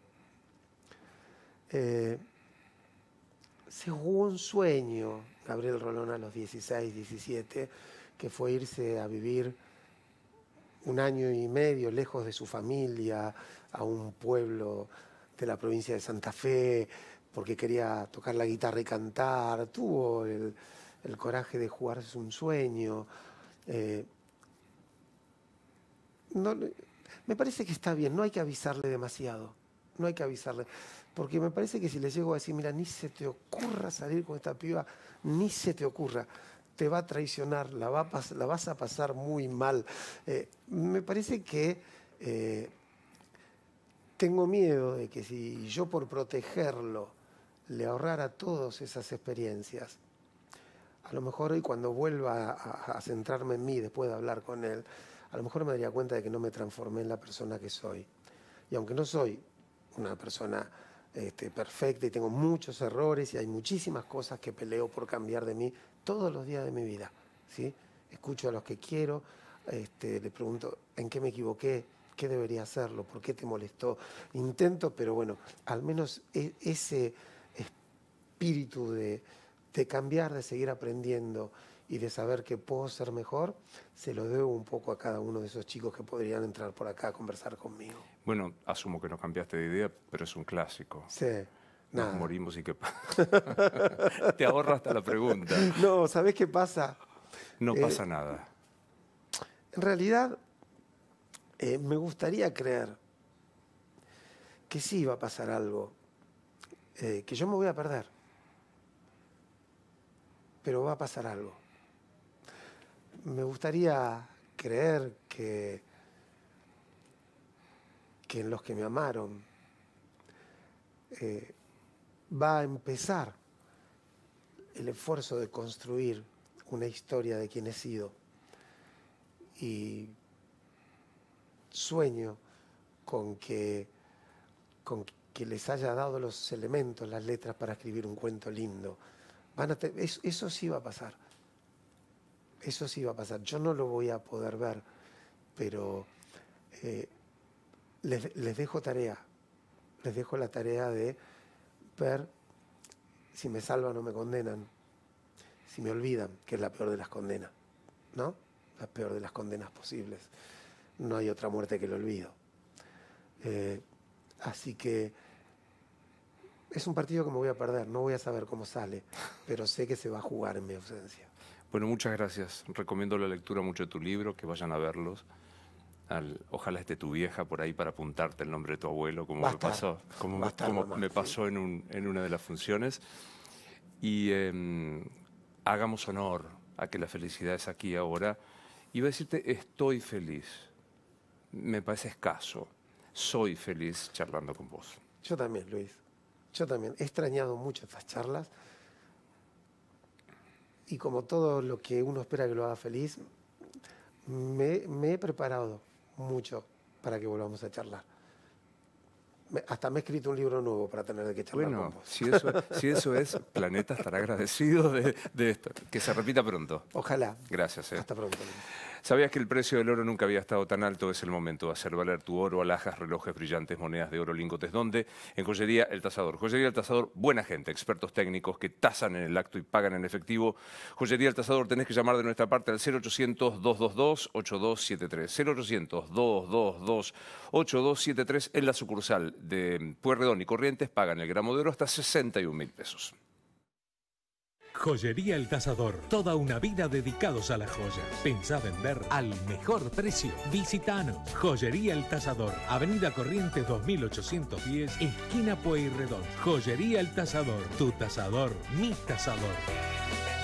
Eh, se jugó un sueño, Gabriel Rolón a los 16, 17, que fue irse a vivir un año y medio lejos de su familia, a un pueblo de la provincia de Santa Fe, porque quería tocar la guitarra y cantar, tuvo el, coraje de jugarse un sueño. Eh, no, me parece que está bien, no hay que avisarle demasiado, no hay que avisarle, porque me parece que si le llego a decir, mira, ni se te ocurra salir con esta piba, ni se te ocurra, te va a traicionar, la, la vas a pasar muy mal. Eh, me parece que eh, tengo miedo de que si yo por protegerlo le ahorrara todas esas experiencias, a lo mejor hoy cuando vuelva a, centrarme en mí después de hablar con él, a lo mejor me daría cuenta de que no me transformé en la persona que soy. Y aunque no soy una persona este, perfecta y tengo muchos errores y hay muchísimas cosas que peleo por cambiar de mí, todos los días de mi vida. ¿sí? Escucho a los que quiero, este, le pregunto en qué me equivoqué, qué debería hacerlo, por qué te molestó. Intento, pero bueno, al menos e, ese espíritu de, de cambiar, de seguir aprendiendo y de saber que puedo ser mejor, se lo debo un poco a cada uno de esos chicos que podrían entrar por acá a conversar conmigo. Bueno, asumo que no cambiaste de idea, pero es un clásico. Sí. Nos morimos y qué pasa. [LAUGHS] Te ahorra hasta la pregunta. No, sabes qué pasa? No eh, pasa nada. En realidad, eh, me gustaría creer que sí va a pasar algo, eh, que yo me voy a perder, pero va a pasar algo. Me gustaría creer que, que en los que me amaron, va a empezar el esfuerzo de construir una historia de quien he sido. Y sueño con que, con que les haya dado los elementos, las letras para escribir un cuento lindo. Van a eso, sí va a pasar. Eso sí va a pasar. Yo no lo voy a poder ver, pero eh, les dejo tarea. Les dejo la tarea de ver si me salvan o me condenan, si me olvidan, que es la peor de las condenas, ¿no? La peor de las condenas posibles. No hay otra muerte que lo olvido. Eh, así que es un partido que me voy a perder, no voy a saber cómo sale, pero sé que se va a jugar en mi ausencia. Bueno, muchas gracias. Recomiendo la lectura mucho de tu libro, que vayan a verlos ojalá esté tu vieja por ahí para apuntarte el nombre de tu abuelo, como me pasó, como, me pasó en, una de las funciones. Y em, hagamos honor a que la felicidad es aquí y ahora. Iba a decirte, estoy feliz. Me parece escaso. Soy feliz charlando con vos. Yo también, Luis. Yo también. He extrañado mucho estas charlas. Y como todo lo que uno espera que lo haga feliz, me he preparado mucho para que volvamos a charlar. hasta me he escrito un libro nuevo para tener que charlar. Bueno, Si, eso, si eso es, Planeta estará agradecido de, esto. Que se repita pronto. Ojalá. Gracias. Eh. Hasta pronto. Sabías que el precio del oro nunca había estado tan alto, es el momento de hacer valer tu oro, alhajas, relojes brillantes, monedas de oro, lingotes, ¿dónde? En Joyería El Tazador. Joyería El Tazador, buena gente, expertos técnicos que tasan en el acto y pagan en efectivo. Joyería El Tazador, tenés que llamar de nuestra parte al 0800-222-8273. 0800-222-8273 en la sucursal de Pueyrredón y Corrientes, pagan el gramo de oro hasta 61 mil pesos. Joyería El Tazador. Toda una vida dedicados a la joyas. Pensá vender al mejor precio. Visitanos. Joyería El Tazador. Avenida Corrientes 2810, esquina Pueyrredón. Joyería El Tazador. Tu tasador, mi tasador.